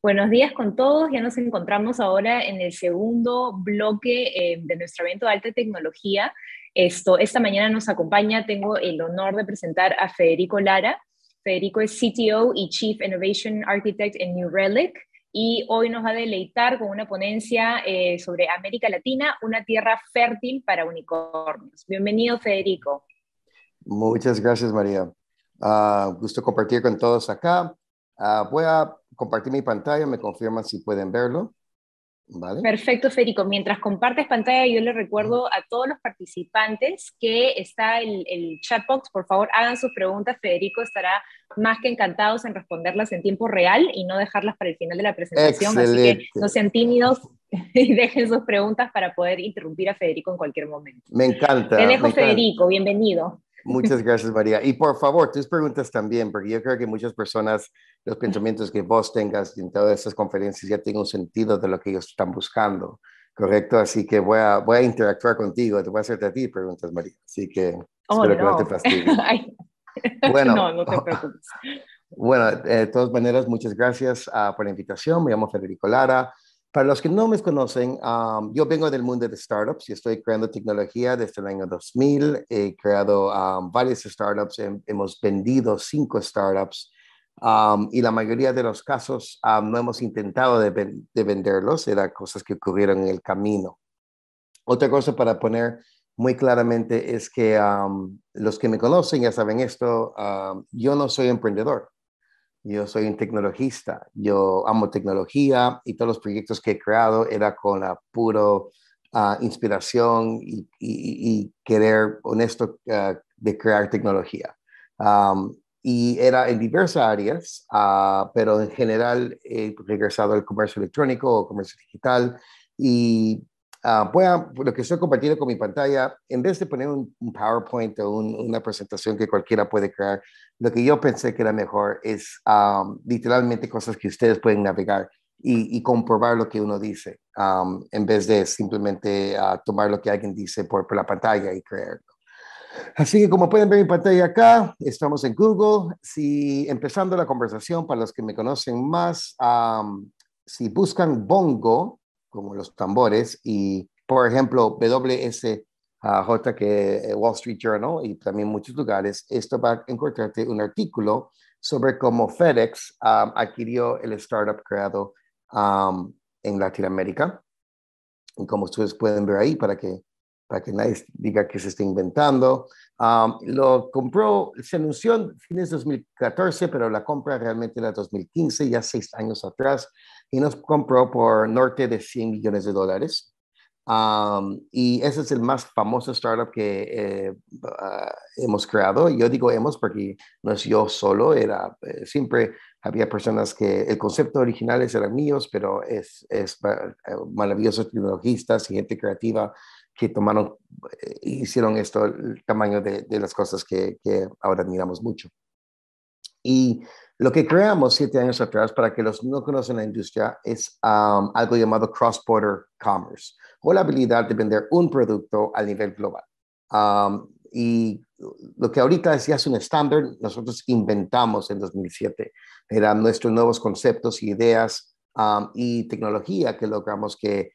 Buenos días con todos. Ya nos encontramos ahora en el segundo bloque eh, de nuestro evento de alta tecnología. Esto, esta mañana nos acompaña, tengo el honor de presentar a Federico Lara. Federico es CTO y Chief Innovation Architect en New Relic y hoy nos va a deleitar con una ponencia eh, sobre América Latina, una tierra fértil para unicornios. Bienvenido, Federico. Muchas gracias, María. Ah, gusto compartir con todos acá. Ah, voy a compartir mi pantalla, me confirman si pueden verlo. Vale. Perfecto, Federico. Mientras compartes pantalla, yo le recuerdo a todos los participantes que está el, el chat box. Por favor, hagan sus preguntas. Federico estará más que encantado en responderlas en tiempo real y no dejarlas para el final de la presentación. Así que no sean tímidos y dejen sus preguntas para poder interrumpir a Federico en cualquier momento. Me encanta. Te dejo, Federico. Bienvenido. Muchas gracias, María. Y por favor, tus preguntas también, porque yo creo que muchas personas, los pensamientos que vos tengas en todas estas conferencias ya tienen un sentido de lo que ellos están buscando, ¿correcto? Así que voy a, voy a interactuar contigo, te voy a hacerte a ti preguntas, María. Así que oh, espero que no te fastidies. bueno, Bueno, de todas maneras, muchas gracias ah, por la invitación. Me llamo Federico Lara. Para los que no me conocen, um, yo vengo del mundo de startups y estoy creando tecnología desde el año 2000. He creado um, varias startups, hemos vendido cinco startups um, y la mayoría de los casos no hemos intentado de, de venderlos, eran cosas que ocurrieron en el camino. Otra cosa para poner muy claramente es que los que me conocen ya saben esto, yo no soy emprendedor. Yo soy un tecnologista, yo amo tecnología y todos los proyectos que he creado era con la puro ah, inspiración y, querer honesto ah, de crear tecnología. y era en diversas áreas, ah, pero en general he regresado al comercio electrónico o comercio digital y pueda ah, lo que estoy compartiendo con mi pantalla, en vez de poner un, PowerPoint o una presentación que cualquiera puede crear, lo que yo pensé que era mejor es literalmente cosas que ustedes pueden navegar y, comprobar lo que uno dice, en vez de simplemente ah, tomar lo que alguien dice por, la pantalla y creerlo. Así que como pueden ver mi pantalla acá, estamos en Google. Si empezando la conversación, para los que me conocen más, si buscan Bongo, como los tambores, y por ejemplo, WSJ, que eh, Wall Street Journal y también muchos lugares, esto va a encontrarte un artículo sobre cómo FedEx um, adquirió el startup creado um, en Latinoamérica. Y como ustedes pueden ver ahí, para que, para que nadie diga que se está inventando, um, lo compró, se anunció en fines de 2014, pero la compra realmente era 2015, ya seis años atrás y nos compró por norte de 100 millones de dólares. y ese es el más famoso startup que eh, ah, hemos creado. Yo digo hemos porque no es yo solo, era, eh, siempre había personas que el concepto original era mío, pero es, es ah, maravillosos tecnologistas y gente creativa que tomaron, y eh, hicieron esto el tamaño de, las cosas que, que ahora admiramos mucho. Y lo que creamos siete años atrás, para que los no conocen la industria, es um, algo llamado cross-border commerce, o la habilidad de vender un producto a nivel global. Um, y lo que ahorita decía es un estándar, nosotros inventamos en 2007. Eran nuestros nuevos conceptos, y ideas um, y tecnología que logramos que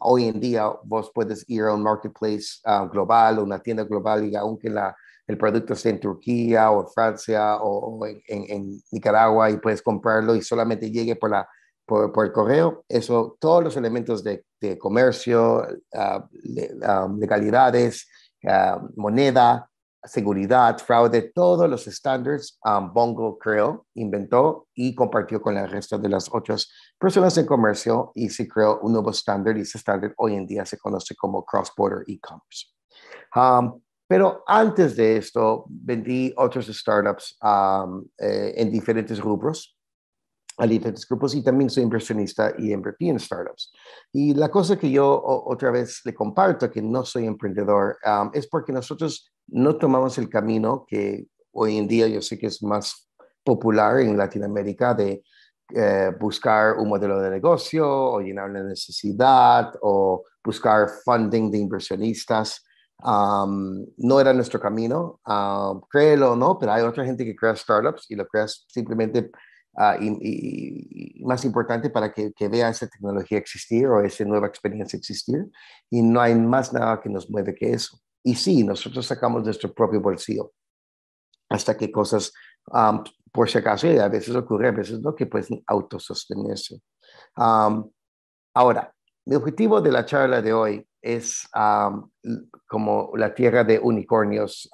hoy en día vos puedes ir a un marketplace uh, global o una tienda global y aunque la el producto está en Turquía o en Francia o, en, Nicaragua y puedes comprarlo y solamente llegue por, la, por, el correo. Eso, todos los elementos de, comercio, ah, ah, legalidades, ah, moneda, seguridad, fraude, todos los estándares um, Bongo creó, inventó y compartió con el resto de las otras personas en comercio y se creó un nuevo estándar y ese estándar hoy en día se conoce como Cross-Border E-Commerce. Um, pero antes de esto, vendí otros startups eh, en diferentes rubros, a diferentes grupos, y también soy inversionista y invertí en startups. Y la cosa que yo otra vez le comparto, que no soy emprendedor, es porque nosotros no tomamos el camino que hoy en día yo sé que es más popular en Latinoamérica de eh, buscar un modelo de negocio o llenar una necesidad o buscar funding de inversionistas no era nuestro camino, créelo o no, pero hay otra gente que crea startups y lo crea simplemente ah, y, más importante para que, que, vea esa tecnología existir o esa nueva experiencia existir y no hay más nada que nos mueve que eso. Y sí, nosotros sacamos nuestro propio bolsillo hasta que cosas, por si acaso, y a veces ocurre, a veces no, que pueden autosostenerse. ahora, mi objetivo de la charla de hoy es como la tierra de unicornios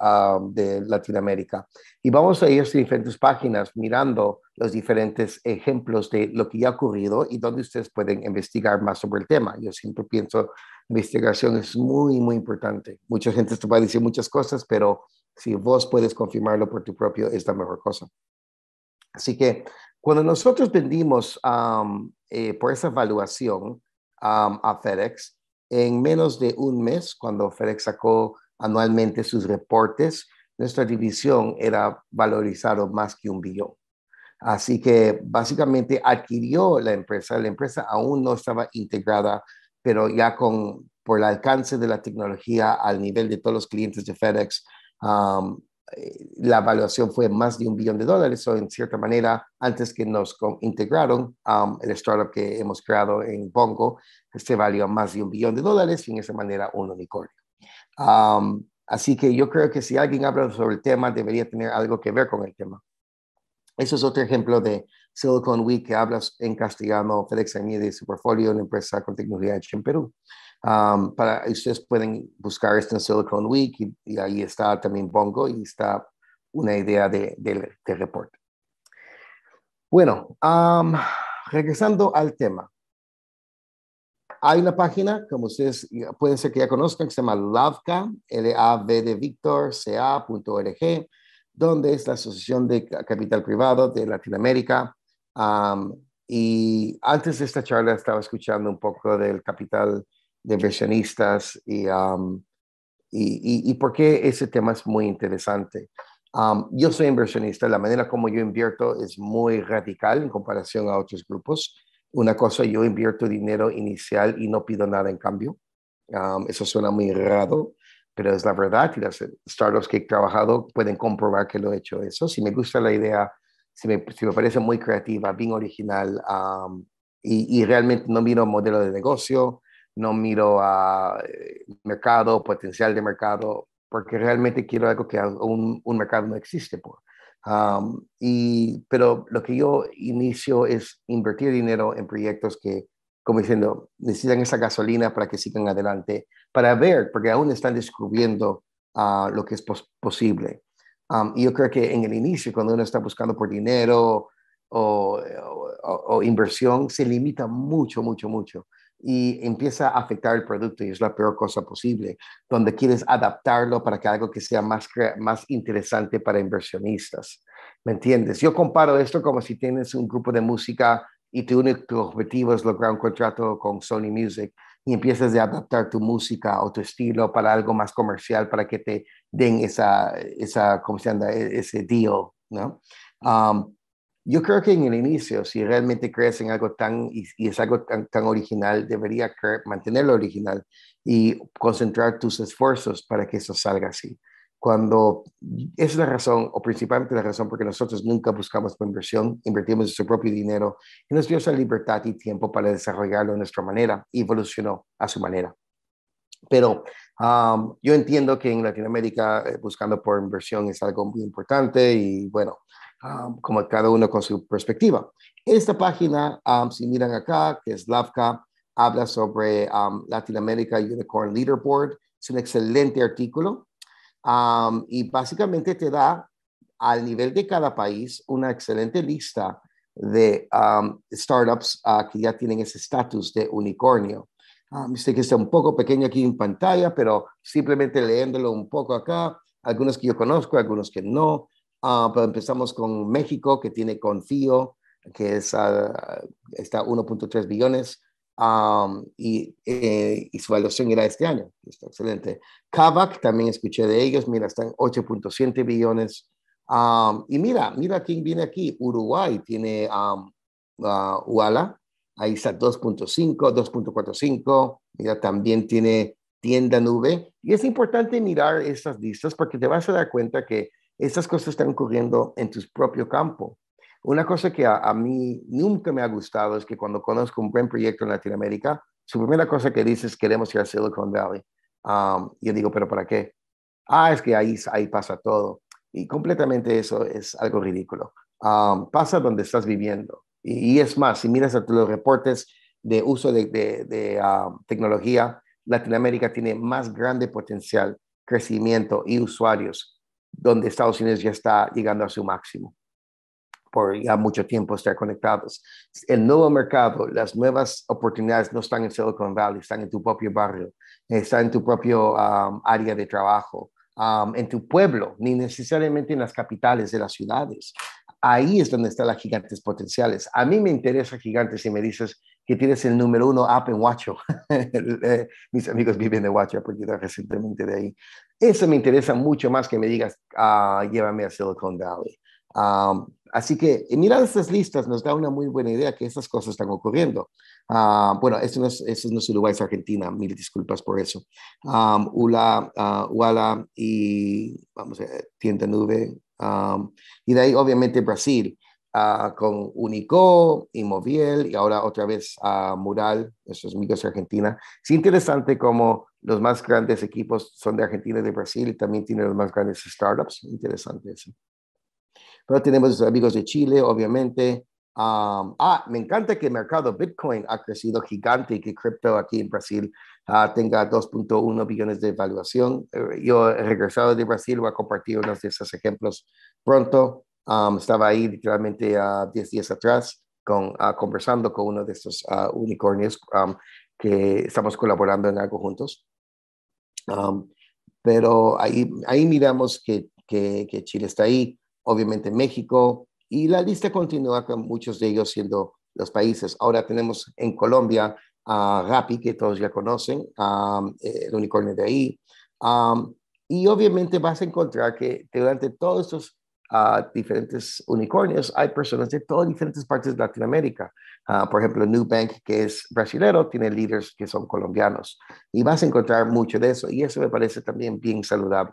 de Latinoamérica. Y vamos a ir a diferentes páginas mirando los diferentes ejemplos de lo que ya ha ocurrido y donde ustedes pueden investigar más sobre el tema. Yo siempre pienso, investigación es muy, muy importante. Mucha gente te va a decir muchas cosas, pero si vos puedes confirmarlo por tu propio, es la mejor cosa. Así que cuando nosotros vendimos eh, por esa evaluación a FedEx, en menos de un mes, cuando FedEx sacó anualmente sus reportes, nuestra división era valorizado más que un billón. Así que básicamente adquirió la empresa. La empresa aún no estaba integrada, pero ya con, por el alcance de la tecnología al nivel de todos los clientes de FedEx, um, eh, la evaluación fue más de un billón de dólares, o en cierta manera, antes que nos integraron, um, el startup que hemos creado en Bongo se valió más de un billón de dólares y en esa manera un unicornio. Um, así que yo creo que si alguien habla sobre el tema, debería tener algo que ver con el tema. Eso es otro ejemplo de Silicon Week que hablas en castellano, Félix de su portfolio, una empresa con tecnología hecha en Perú para ustedes pueden buscar esto en Silicon Week y, ahí está también Bongo y está una idea de, reporte. Bueno, regresando al tema. Hay una página, como ustedes pueden ser que ya conozcan, que se llama LAVCA, L-A-V de Victor C-A.org, donde es la Asociación de Capital Privado de Latinoamérica. y antes de esta charla estaba escuchando un poco del capital de inversionistas um, y, y, y, por qué ese tema es muy interesante. Um, yo soy inversionista, la manera como yo invierto es muy radical en comparación a otros grupos. Una cosa, yo invierto dinero inicial y no pido nada en cambio. Um, eso suena muy raro, pero es la verdad y las startups que he trabajado pueden comprobar que lo he hecho eso. Si me gusta la idea, si me, si me parece muy creativa, bien original y, y, realmente no miro modelo de negocio, no miro a eh, mercado, potencial de mercado, porque realmente quiero algo que un, mercado no existe por. Pues. Um, y, pero lo que yo inicio es invertir dinero en proyectos que, como diciendo, necesitan esa gasolina para que sigan adelante, para ver, porque aún están descubriendo ah, lo que es posible. Um, y yo creo que en el inicio, cuando uno está buscando por dinero o, o inversión, se limita mucho, mucho, mucho y empieza a afectar el producto y es la peor cosa posible, donde quieres adaptarlo para que algo que sea más, más interesante para inversionistas. ¿Me entiendes? Yo comparo esto como si tienes un grupo de música y tu único objetivo es lograr un contrato con Sony Music y empiezas a adaptar tu música o tu estilo para algo más comercial para que te den esa, esa ¿cómo se anda e-, Ese deal, ¿no? Um, yo creo que en el inicio, si realmente crees en algo tan, y, es algo tan, original, debería mantenerlo original y concentrar tus esfuerzos para que eso salga así. Cuando es la razón, o principalmente la razón, porque nosotros nunca buscamos inversión, invertimos nuestro propio dinero y nos dio esa libertad y tiempo para desarrollarlo de nuestra manera, y evolucionó a su manera. Pero um, yo entiendo que en Latinoamérica eh, buscando por inversión es algo muy importante y bueno, Um, como cada uno con su perspectiva. Esta página, um, si miran acá, que es LAFCA, habla sobre um, Latinoamérica Unicorn Leaderboard. Es un excelente artículo y básicamente te da al nivel de cada país una excelente lista de startups uh, que ya tienen ese estatus de unicornio. sé que está un poco pequeño aquí en pantalla, pero simplemente leyéndolo un poco acá, algunos que yo conozco, algunos que no, Ah, pero empezamos con México, que tiene Confío, que es, ah, está 1.3 billones. y, eh, y, su evaluación era este año. Está excelente. Kavak, también escuché de ellos, mira, están 8.7 billones. y mira, mira quién viene aquí. Uruguay tiene um, Uala, ahí está 2.5, 2.45. Mira, también tiene tienda nube. Y es importante mirar estas listas porque te vas a dar cuenta que estas cosas están ocurriendo en tu propio campo. Una cosa que a, mí nunca me ha gustado es que cuando conozco un buen proyecto en Latinoamérica, su primera cosa que dices es queremos ir a Silicon Valley. Um, yo digo, ¿pero para qué? Ah, es que ahí, ahí pasa todo. Y completamente eso es algo ridículo. Um, pasa donde estás viviendo. Y, es más, si miras a los reportes de uso de, um, tecnología, Latinoamérica tiene más grande potencial, crecimiento y usuarios donde Estados Unidos ya está llegando a su máximo por ya mucho tiempo estar conectados. El nuevo mercado, las nuevas oportunidades no están en Silicon Valley, están en tu propio barrio, están en tu propio um, área de trabajo, um, en tu pueblo, ni necesariamente en las capitales de las ciudades. Ahí es donde están las gigantes potenciales. A mí me interesa gigantes y me dices que tienes el número uno app en Huacho. Eh, mis amigos viven de Huacho, porque recientemente de ahí. Eso me interesa mucho más que me digas, ah, llévame a Silicon Valley. así que eh, mirar estas listas nos da una muy buena idea que estas cosas están ocurriendo. Ah, bueno, esto no es, no Uruguay, es Argentina, mil disculpas por eso. Ula, ah, Uala y, vamos a ver, Tienda Nube. y de ahí, obviamente, Brasil con Unico, Moviel y ahora otra vez a Mural, nuestros amigos de Argentina. Es interesante como los más grandes equipos son de Argentina y de Brasil y también tienen los más grandes startups. Interesante eso. Pero tenemos amigos de Chile, obviamente. Um, ah, me encanta que el mercado Bitcoin ha crecido gigante y que Crypto aquí en Brasil ah, tenga 2.1 billones de evaluación. Eh, yo regresado de Brasil, voy a compartir unos de esos ejemplos pronto. Um, estaba ahí literalmente a 10 días atrás con, ah, conversando con uno de estos ah, unicornios um, que estamos colaborando en algo juntos. Um, pero ahí, ahí miramos que, que, que, Chile está ahí, obviamente México, y la lista continúa con muchos de ellos siendo los países. Ahora tenemos en Colombia a Rappi, que todos ya conocen, el unicornio de ahí. y obviamente vas a encontrar que durante todos estos a diferentes unicornios, hay personas de todas diferentes partes de Latinoamérica. Ah, por ejemplo, New Bank, que es brasilero, tiene líderes que son colombianos. Y vas a encontrar mucho de eso. Y eso me parece también bien saludable,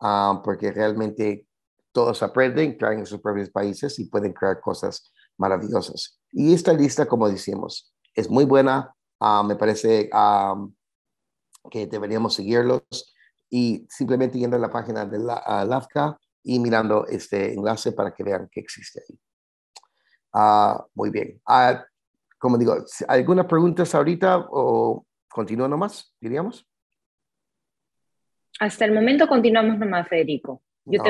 ah, porque realmente todos aprenden, traen en sus propios países y pueden crear cosas maravillosas. Y esta lista, como decimos, es muy buena. Ah, me parece que deberíamos seguirlos. Y simplemente yendo a la página de la, LAFCA, y mirando este enlace para que vean que existe ahí. Ah, muy bien. Ah, como digo, ¿algunas preguntas ahorita o continúa nomás, diríamos? Hasta el momento continuamos nomás, Federico. Yo,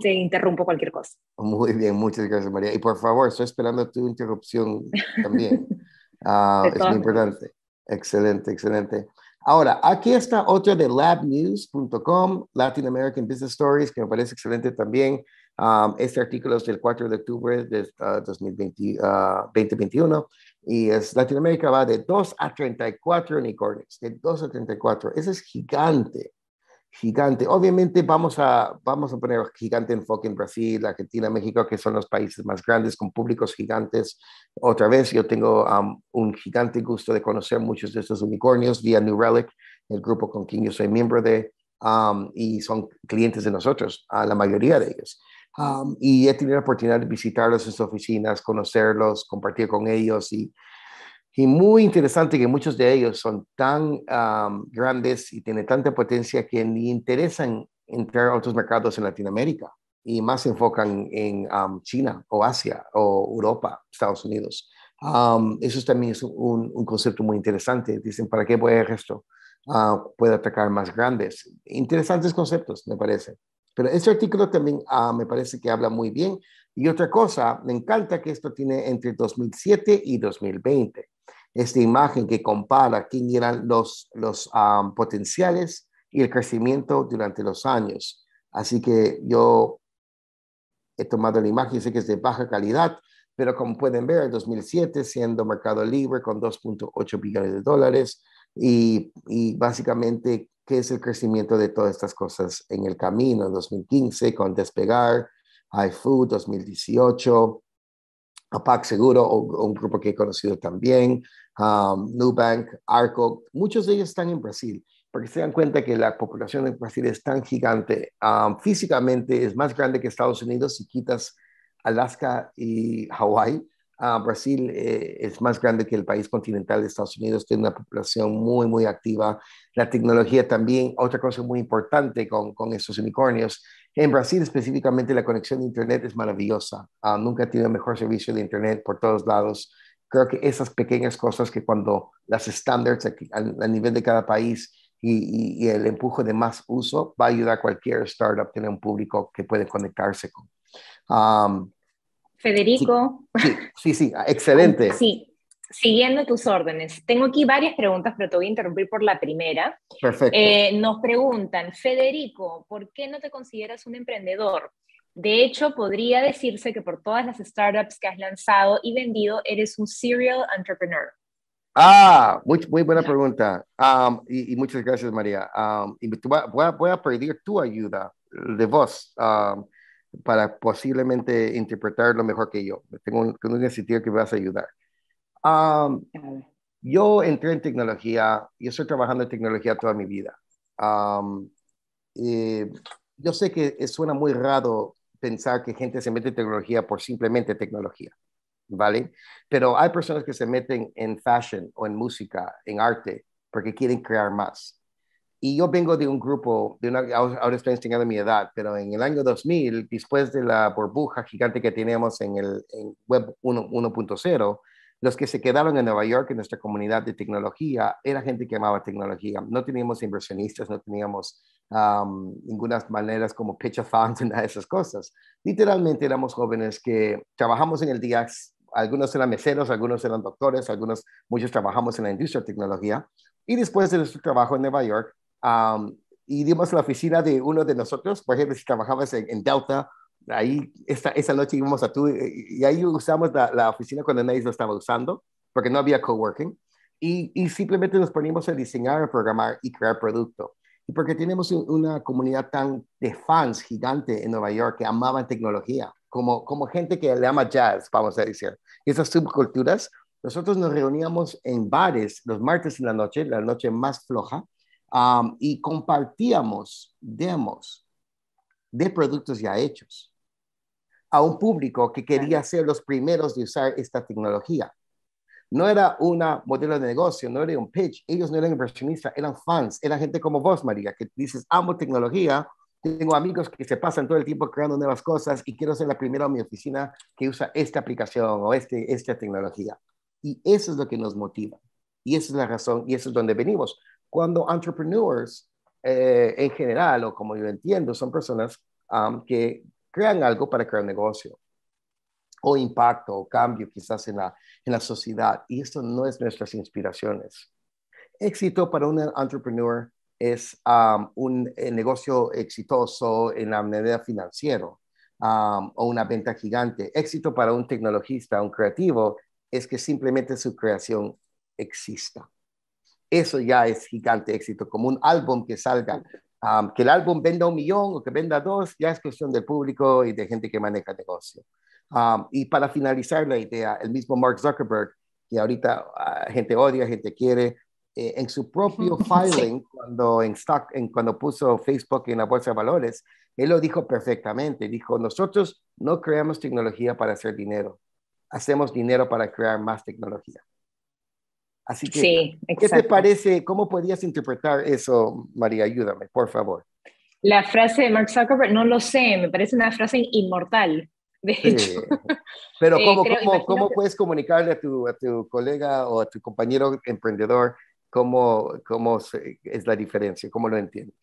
te, interrumpo cualquier cosa. Muy bien, muchas gracias, María. Y por favor, estoy esperando tu interrupción también. Ah, es muy importante. Excelente, excelente. Ahora, aquí está otra de labnews.com, Latin American Business Stories, que me parece excelente también. Um, este artículo es del 4 de octubre de 2020, uh, 2021 uh, y es Latinoamérica va de 2 a 34 unicornios, de 2 a 34. Eso es gigante gigante. Obviamente vamos a, vamos a poner gigante enfoque en Brasil, Argentina, México, que son los países más grandes con públicos gigantes. Otra vez, yo tengo um, un gigante gusto de conocer muchos de estos unicornios vía New Relic, el grupo con quien yo soy miembro de, um, y son clientes de nosotros, a la mayoría de ellos. Um, y he tenido la oportunidad de visitarlos en sus oficinas, conocerlos, compartir con ellos y y muy interesante que muchos de ellos son tan grandes y tienen tanta potencia que ni interesan entrar a otros mercados en Latinoamérica y más se enfocan en China o Asia o Europa, Estados Unidos. eso también es un, concepto muy interesante. Dicen, ¿para qué voy a esto? Ah, puede atacar más grandes. Interesantes conceptos, me parece. Pero este artículo también ah, me parece que habla muy bien. Y otra cosa, me encanta que esto tiene entre 2007 y 2020 esta imagen que compara quién eran los, los potenciales y el crecimiento durante los años. Así que yo he tomado la imagen, sé que es de baja calidad, pero como pueden ver, en 2007 siendo mercado libre con 2.8 billones de dólares y, y, básicamente qué es el crecimiento de todas estas cosas en el camino, en 2015 con Despegar, iFood, 2018, APAC Seguro, un grupo que he conocido también, Um, Nubank, Arco, muchos de ellos están en Brasil, porque se dan cuenta que la población de Brasil es tan gigante, um, físicamente es más grande que Estados Unidos si quitas Alaska y Hawaii, uh, Brasil eh, es más grande que el país continental de Estados Unidos, tiene una población muy, muy activa. La tecnología también, otra cosa muy importante con, estos unicornios, en Brasil específicamente la conexión de Internet es maravillosa. Ah, nunca ha tenido mejor servicio de Internet por todos lados creo que esas pequeñas cosas que cuando las estándares a, nivel de cada país y, el empuje de más uso va a ayudar a cualquier startup a tener un público que puede conectarse con. Um, Federico. Sí, sí, ah, excelente. Sí, siguiendo tus órdenes, tengo aquí varias preguntas, pero te voy a interrumpir por la primera. Perfecto. Eh, nos preguntan, Federico, ¿por qué no te consideras un emprendedor? De hecho, podría decirse que por todas las startups que has lanzado y vendido, eres un serial entrepreneur. Ah, muy, buena pregunta. Um, y, muchas gracias, María. Um, voy, a, pedir tu ayuda de vos um, para posiblemente interpretar lo mejor que yo. Tengo un, un que me vas a ayudar. yo entré en tecnología, yo estoy trabajando en tecnología toda mi vida. Eh, yo sé que suena muy raro pensar que gente se mete en tecnología por simplemente tecnología, ¿vale? Pero hay personas que se meten en fashion o en música, en arte, porque quieren crear más. Y yo vengo de un grupo, de una, ahora estoy enseñando mi edad, pero en el año 2000, después de la burbuja gigante que teníamos en el en web 1.0, los que se quedaron en Nueva York, en nuestra comunidad de tecnología, era gente que amaba tecnología. No teníamos inversionistas, no teníamos ninguna manera como a fans nada de esas cosas. Literalmente éramos jóvenes que trabajamos en el día, algunos eran meseros, algunos eran doctores, algunos, muchos trabajamos en la industria de tecnología. Y después de nuestro trabajo en Nueva York, íbamos a la oficina de uno de nosotros, por ejemplo, si trabajabas en Delta Ahí, esa, esa noche íbamos a tú, eh, y ahí usamos la, oficina cuando nadie lo estaba usando, porque no había coworking, y, y simplemente nos poníamos a diseñar, a programar y crear producto. Y porque tenemos una comunidad tan de fans gigante en Nueva York que amaban tecnología, como, como gente que le ama jazz, vamos a decir. Y esas subculturas, nosotros nos reuníamos en bares los martes en la noche, la noche más floja, y compartíamos demos de productos ya hechos a un público que quería ser los primeros de usar esta tecnología. No era una modelo de negocio, no era un pitch, ellos no eran inversionistas, eran fans, era gente como vos, María, que dices, amo tecnología, tengo amigos que se pasan todo el tiempo creando nuevas cosas y quiero ser la primera en mi oficina que usa esta aplicación o este, esta tecnología. Y eso es lo que nos motiva. Y esa es la razón y eso es donde venimos. Cuando entrepreneurs eh, en general, o como yo entiendo, son personas que crean algo para crear negocio o impacto o cambio quizás en la, sociedad. Y esto no es nuestras inspiraciones. Éxito para un entrepreneur es um, un eh, negocio exitoso en la medida financiera um, o una venta gigante. Éxito para un tecnologista, un creativo, es que simplemente su creación exista. Eso ya es gigante éxito, como un álbum que salga, que el álbum venda un millón o que venda dos, ya es cuestión del público y de gente que maneja el negocio. y para finalizar la idea, el mismo Mark Zuckerberg, que ahorita ah, gente odia, gente quiere, eh, en su propio filing, cuando, en stock, en, cuando puso Facebook en la bolsa de valores, él lo dijo perfectamente. Dijo, nosotros no creamos tecnología para hacer dinero, hacemos dinero para crear más tecnología. Así que, ¿qué te parece? ¿Cómo podías interpretar eso, María? Ayúdame, por favor. La frase de Mark Zuckerberg, no lo sé, me parece una frase inmortal. De hecho. Pero eh, ¿cómo, cómo, cómo puedes comunicarle a tu, a tu, colega o a tu compañero emprendedor cómo, cómo es la diferencia? ¿Cómo lo entiendes?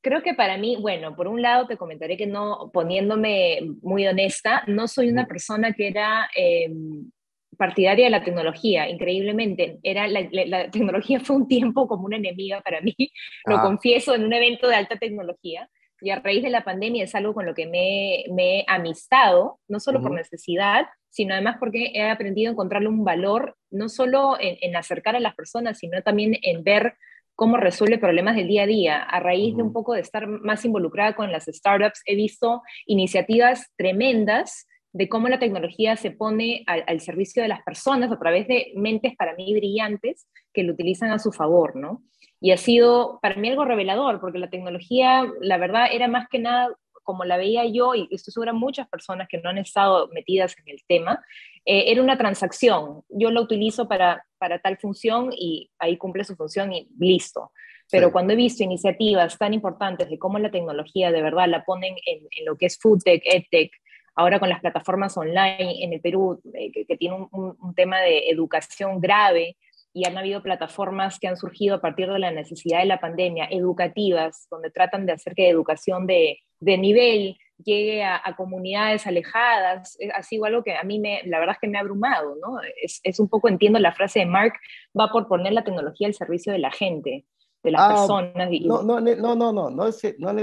Creo que para mí, bueno, por un lado te comentaré que no, poniéndome muy honesta, no soy una persona que era em, partidaria de la tecnología, increíblemente. Era la, tecnología fue un tiempo como una enemiga para mí, lo ah. confieso, en un evento de alta tecnología. Y a raíz de la pandemia es algo con lo que me, he amistado, no solo por necesidad, sino además porque he aprendido a encontrarle un valor, no solo en, acercar a las personas, sino también en ver cómo resuelve problemas del día a día. A raíz de un poco de estar más involucrada con las startups, he visto iniciativas tremendas de cómo la tecnología se pone al, servicio de las personas a través de mentes para mí brillantes que lo utilizan a su favor, ¿no? Y ha sido para mí algo revelador, porque la tecnología, la verdad, era más que nada como la veía yo, y esto seguro muchas personas que no han estado metidas en el tema, eh, era una transacción. Yo la utilizo para, para tal función y ahí cumple su función y listo. Pero cuando he visto iniciativas tan importantes de cómo la tecnología de verdad la ponen en, en lo que es foodtech, edtech, ahora con las plataformas online en el Perú, eh, que, tiene un, tema de educación grave, y han habido plataformas que han surgido a partir de la necesidad de la pandemia, educativas, donde tratan de hacer que educación de, nivel llegue a, comunidades alejadas, ha sido algo que a mí me, la verdad es que me ha abrumado, ¿no? Es, es un poco, entiendo la frase de Mark, va por poner la tecnología al servicio de la gente de las ah, personas. No, no, no, no,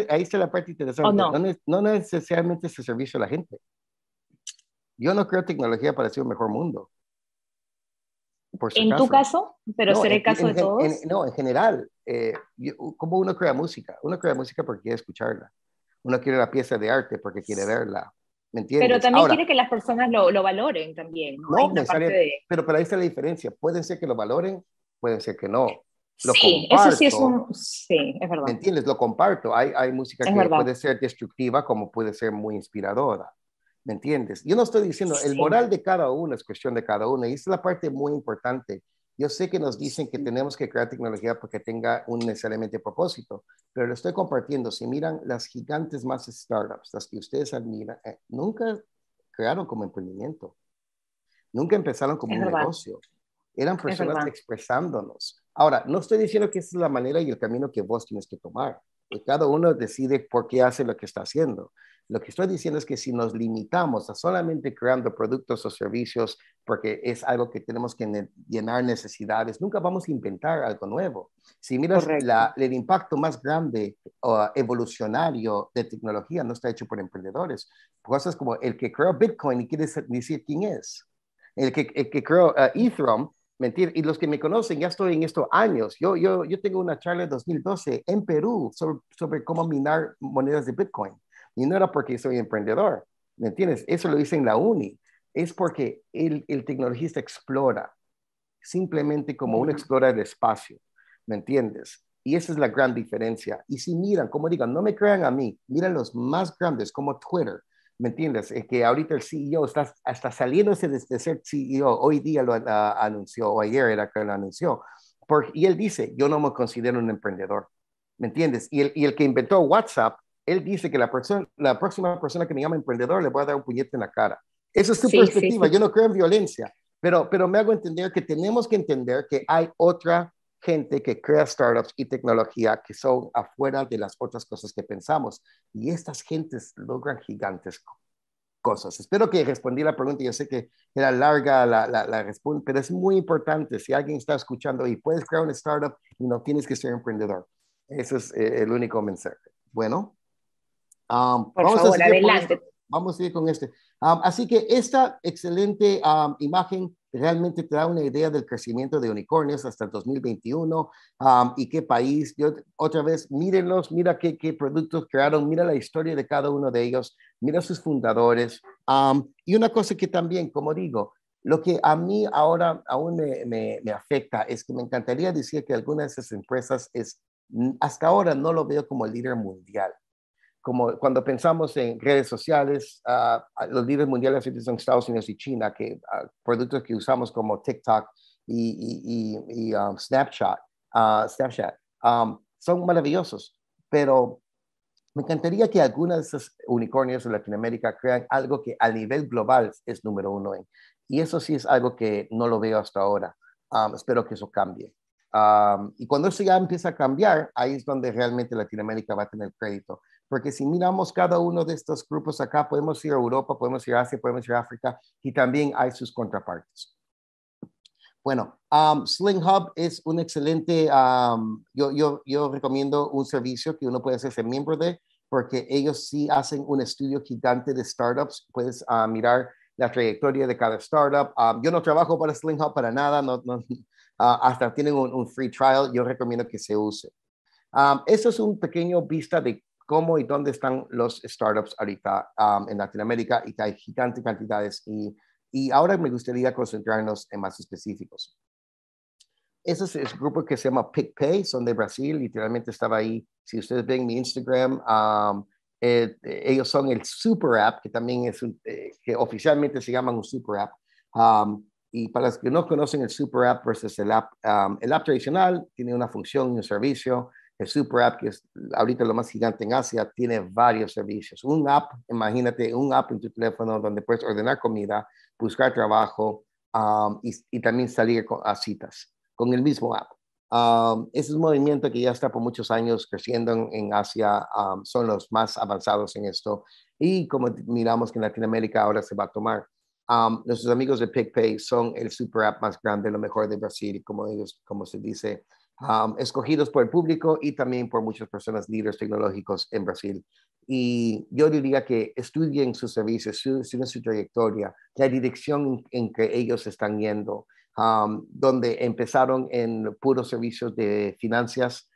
ahí está la parte interesante. Oh, no. necesariamente es el servicio a la gente. Yo no creo tecnología para hacer un mejor mundo. en tu caso, pero será el caso de todos. no, en general, eh, como ¿cómo uno crea música? Uno crea música porque quiere escucharla. Uno quiere la pieza de arte porque quiere verla. ¿Me entiendes? Pero también quiere que las personas lo, valoren también. ¿no? pero, pero ahí está la diferencia. Pueden ser que lo valoren, pueden ser que no sí, eso sí es un... Sí, es verdad. ¿Me entiendes? Lo comparto. Hay, hay música que puede ser destructiva como puede ser muy inspiradora. ¿Me entiendes? Yo no estoy diciendo, el moral de cada uno es cuestión de cada uno y es la parte muy importante. Yo sé que nos dicen que tenemos que crear tecnología porque tenga un necesariamente propósito, pero lo estoy compartiendo. Si miran las gigantes más startups, las que ustedes admiran, eh, nunca crearon como emprendimiento, nunca empezaron como un negocio. Eran personas expresándonos. Ahora, no estoy diciendo que esa es la manera y el camino que vos tienes que tomar. Eh, cada uno decide por qué hace lo que está haciendo. Lo que estoy diciendo es que si nos limitamos a solamente creando productos o servicios porque es algo que tenemos que llenar necesidades, nunca vamos a inventar algo nuevo. Si miras el impacto más grande o evolucionario de tecnología, no está hecho por emprendedores. Cosas como el que creó Bitcoin y quiere decir quién es. El que, creó eh, Ethereum Mentir. Y los que me conocen, ya estoy en esto años. Yo, yo, yo tengo una charla en 2012 en Perú sobre, cómo minar monedas de Bitcoin. Y no era porque soy emprendedor, ¿me entiendes? Eso lo hice en la uni. Es porque el, el tecnologista explora, simplemente como uno explora el espacio, ¿me entiendes? Y esa es la gran diferencia. Y si miran, como digan, no me crean a mí, miran los más grandes como Twitter, ¿Me entiendes? Es que ahorita el CEO está hasta saliéndose de, ser CEO. Hoy día lo ah, anunció, o ayer era que lo anunció. y él dice, yo no me considero un emprendedor. ¿Me entiendes? Y el, y el que inventó WhatsApp, él dice que la, persona, la próxima persona que me llama emprendedor le voy a dar un puñete en la cara. Esa es su perspectiva. Yo no creo en violencia. Pero, pero me hago entender que tenemos que entender que hay otra gente que crea startups y tecnología que son afuera de las otras cosas que pensamos. Y estas gentes logran gigantes cosas. Espero que respondí la pregunta. Yo sé que era larga la, la, respuesta, pero es muy importante. Si alguien está escuchando y puedes crear una startup y no tienes que ser emprendedor. Ese es eh, el único mensaje. Bueno. Um, vamos favor, a adelante vamos a ir con este. así que esta excelente imagen realmente te da una idea del crecimiento de unicornios hasta el 2021 y qué país. Yo, otra vez, mírenlos, mira qué, qué, productos crearon, mira la historia de cada uno de ellos, mira sus fundadores. y una cosa que también, como digo, lo que a mí ahora aún me, afecta es que me encantaría decir que algunas de esas empresas es, hasta ahora no lo veo como líder mundial como cuando pensamos en redes sociales, ah, ah, los líderes mundiales son Estados Unidos y China, que ah, productos que usamos como TikTok y, um, Snapchat, Snapchat um, son maravillosos, pero me encantaría que algunas de esas unicornios de Latinoamérica crean algo que a nivel global es número uno. En, y eso sí es algo que no lo veo hasta ahora. Um, espero que eso cambie. y cuando eso ya empieza a cambiar, ahí es donde realmente Latinoamérica va a tener crédito porque si miramos cada uno de estos grupos acá, podemos ir a Europa, podemos ir a Asia, podemos ir a África y también hay sus contrapartes. Bueno, um, Sling Hub es un excelente, um, yo, yo, recomiendo un servicio que uno puede hacerse miembro de, porque ellos sí hacen un estudio gigante de startups, puedes ah, mirar la trayectoria de cada startup. Um, yo no trabajo para Sling Hub para nada, no, ah, hasta tienen un, free trial, yo recomiendo que se use. Esto um, eso es un pequeño vista de cómo y dónde están los startups ahorita en Latinoamérica y que hay gigantes cantidades. Y, y ahora me gustaría concentrarnos en más específicos. Ese es el grupo que se llama PicPay, son de Brasil, literalmente estaba ahí. Si ustedes ven mi Instagram, eh, eh, ellos son el super app, que también es eh, que oficialmente se llaman un super app. y para los que no conocen el super app versus el app, el app tradicional tiene una función y un servicio. El super App, que es ahorita lo más gigante en Asia, tiene varios servicios. Un app, imagínate, un app en tu teléfono donde puedes ordenar comida, buscar trabajo y, también salir a citas con el mismo app. ese es un movimiento que ya está por muchos años creciendo en, Asia, son los más avanzados en esto. Y como miramos que en Latinoamérica ahora se va a tomar. nuestros amigos de PicPay son el super app más grande, lo mejor de Brasil, como ellos, como se dice, escogidos por el público y también por muchas personas líderes tecnológicos en Brasil. Y yo diría que estudien sus servicios, estudien su, trayectoria, la dirección en que ellos están yendo, donde empezaron en puros servicios de finanzas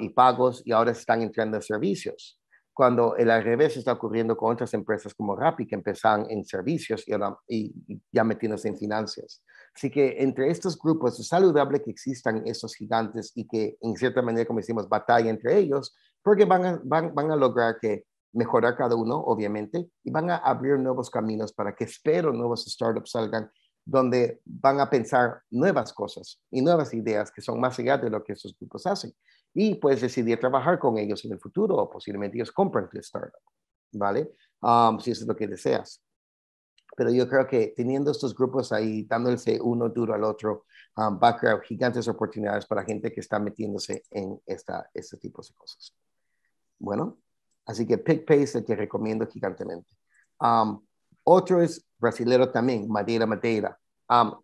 y pagos y ahora están entrando en servicios cuando el al revés está ocurriendo con otras empresas como Rappi, que empezaban en servicios y, ya metiéndose en finanzas. Así que entre estos grupos es saludable que existan esos gigantes y que en cierta manera, como decimos, batalla entre ellos, porque van a, van, van a lograr que mejorar cada uno, obviamente, y van a abrir nuevos caminos para que espero nuevos startups salgan donde van a pensar nuevas cosas y nuevas ideas que son más allá de lo que esos grupos hacen y puedes decidir trabajar con ellos en el futuro o posiblemente ellos compren tu startup, ¿vale? si eso es lo que deseas. Pero yo creo que teniendo estos grupos ahí, dándose uno duro al otro, va a crear gigantes oportunidades para gente que está metiéndose en este tipo de cosas. Bueno, así que PickPay te el recomiendo gigantemente. otro es brasilero también, Madeira Madeira.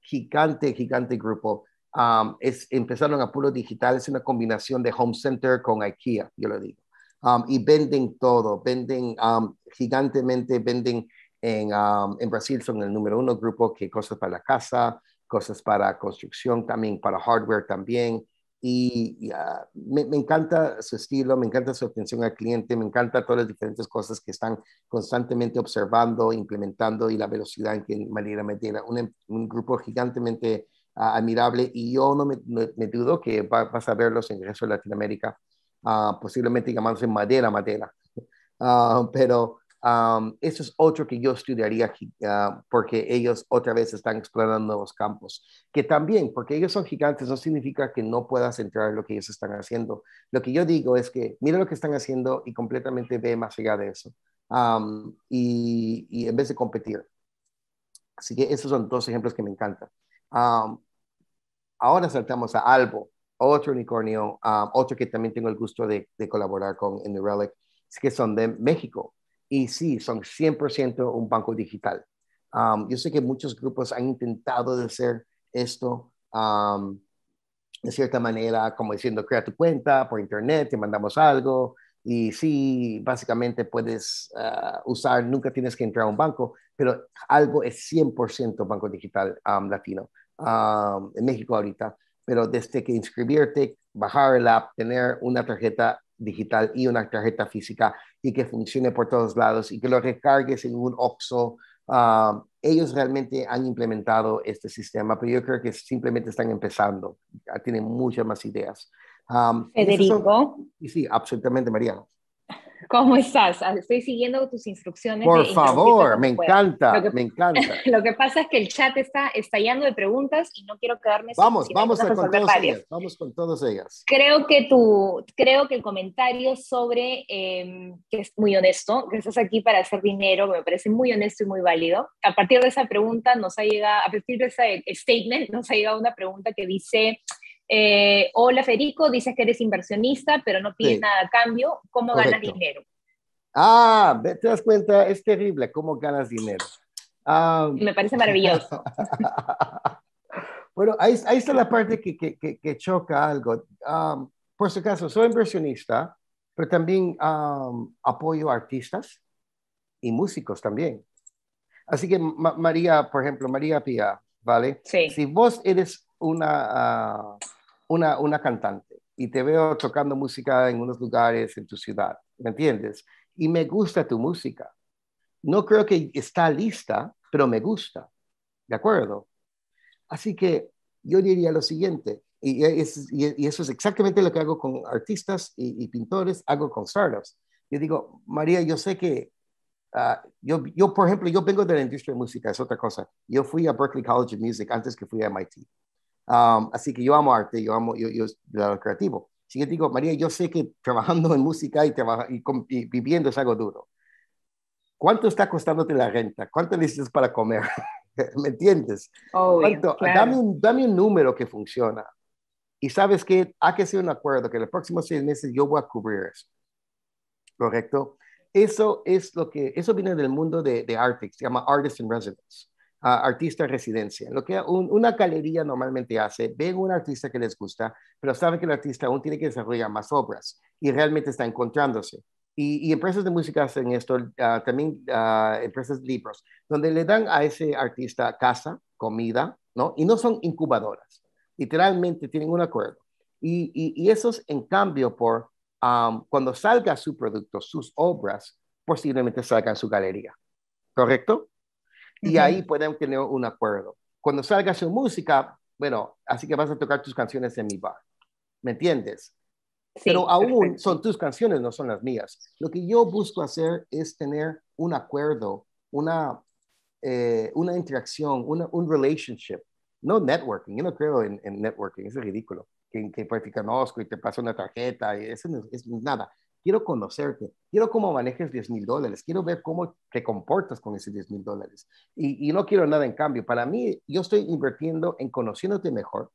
gigante, gigante grupo Um, es, empezaron a puro digital, es una combinación de Home Center con IKEA, yo lo digo. Um, y venden todo, venden um, gigantemente, venden en, en, Brasil, son el número uno grupo que cosas para la casa, cosas para construcción también, para hardware también. Y, ah, me, encanta su estilo, me encanta su atención al cliente, me encanta todas las diferentes cosas que están constantemente observando, implementando y la velocidad en que manera me un, em, un grupo gigantemente admirable y yo no me, dudo que vas a en los ingresos de Latinoamérica ah, posiblemente llamándose madera, madera. Ah, pero ah, eso es otro que yo estudiaría aquí, porque ellos otra vez están explorando nuevos campos, que también, porque ellos son gigantes, no significa que no puedas entrar en lo que ellos están haciendo. Lo que yo digo es que mira lo que están haciendo y completamente ve más allá de eso, y, y en vez de competir. Así que esos son dos ejemplos que me encantan ahora saltamos a Albo, otro unicornio, otro que también tengo el gusto de, colaborar con en New Relic, es que son de México. Y sí, son 100% un banco digital. yo sé que muchos grupos han intentado de hacer esto de cierta manera, como diciendo, crea tu cuenta por internet, te mandamos algo, y sí, básicamente puedes ah, usar, nunca tienes que entrar a un banco, pero algo es 100% banco digital latino en México ahorita, pero desde que inscribirte, bajar el app, tener una tarjeta digital y una tarjeta física y que funcione por todos lados y que lo recargues en un OXO. ellos realmente han implementado este sistema, pero yo creo que simplemente están empezando. Tienen muchas más ideas. Federico. sí, absolutamente, Mariano. ¿Cómo estás? Ah, estoy siguiendo tus instrucciones. Por favor, me encanta, me encanta. Lo que pasa es que el chat está estallando de preguntas y no quiero quedarme vamos, sin Vamos, vamos con todas ellas, vamos con todas ellas. Creo que, tu, creo que el comentario sobre, em, que es muy honesto, que estás aquí para hacer dinero, me parece muy honesto y muy válido. A partir de esa pregunta nos ha llegado, a partir de ese statement nos ha llegado una pregunta que dice... Eh, hola Federico, dices que eres inversionista, pero no pides nada a cambio, ¿cómo ganas dinero? Ah, te das cuenta, es terrible cómo ganas dinero. Ah, Me parece maravilloso. bueno, ahí, está la parte que, choca algo. Ah, por su caso, soy inversionista, pero también ah, apoyo a artistas y músicos también. Así que María, por ejemplo, María Pía, ¿vale? Sí. Si vos eres una una, cantante y te veo tocando música en unos lugares en tu ciudad, ¿me entiendes? Y me gusta tu música. No creo que está lista, pero me gusta, ¿de acuerdo? Así que yo diría lo siguiente, y, eso es exactamente lo que hago con artistas y, pintores, hago con startups. Yo digo, María, yo sé que, ah, yo, yo, por ejemplo, yo vengo de la industria de música, es otra cosa. Yo fui a Berkeley College of Music antes que fui a MIT así que yo amo arte, yo amo yo, yo, lo creativo. Así que digo, María, yo sé que trabajando en música y, viviendo es algo duro. ¿Cuánto está costándote la renta? ¿Cuánto necesitas para comer? ¿Me entiendes? Oh, dame, un, número que funciona. Y sabes que hay que hacer un acuerdo que en los próximos seis meses yo voy a cubrir eso. ¿Correcto? Eso es lo que, eso viene del mundo de, de se llama Artist in Residence artista residencia. Lo que una galería normalmente hace, ven un artista que les gusta, pero sabe que el artista aún tiene que desarrollar más obras y realmente está encontrándose. Y, empresas de música hacen esto, ah, también ah, empresas de libros, donde le dan a ese artista casa, comida, ¿no? Y no son incubadoras, literalmente tienen un acuerdo. Y, y, eso es en cambio por cuando salga su producto, sus obras, posiblemente salgan su galería, ¿correcto? y ahí pueden tener un acuerdo. Cuando salga su música, bueno, así que vas a tocar tus canciones en mi bar. ¿Me entiendes? Pero aún son tus canciones, no son las mías. Lo que yo busco hacer es tener un acuerdo, una, eh, una interacción, un relationship. No networking, yo no creo en, networking, es ridículo. Que, que, conozco y te paso una tarjeta, eso no, es nada quiero conocerte, quiero cómo manejes 10 mil dólares, quiero ver cómo te comportas con esos 10 mil dólares. Y, no quiero nada en cambio. Para mí, yo estoy invirtiendo en conociéndote mejor,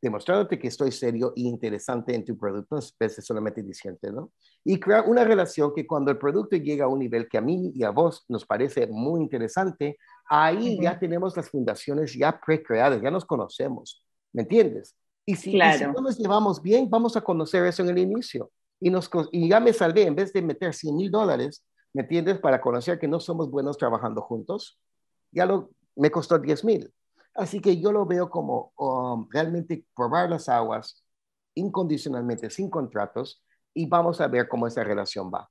demostrándote que estoy serio e interesante en tu producto, en veces solamente diciendo, ¿no? y crear una relación que cuando el producto llega a un nivel que a mí y a vos nos parece muy interesante, ahí ya tenemos las fundaciones ya precreadas, ya nos conocemos, ¿me entiendes? Y si, y si no nos llevamos bien, vamos a conocer eso en el inicio y, nos, y ya me salvé, en vez de meter 100 mil dólares, ¿me entiendes? Para conocer que no somos buenos trabajando juntos, ya lo, me costó 10 mil. Así que yo lo veo como um, realmente probar las aguas incondicionalmente, sin contratos, y vamos a ver cómo esa relación va.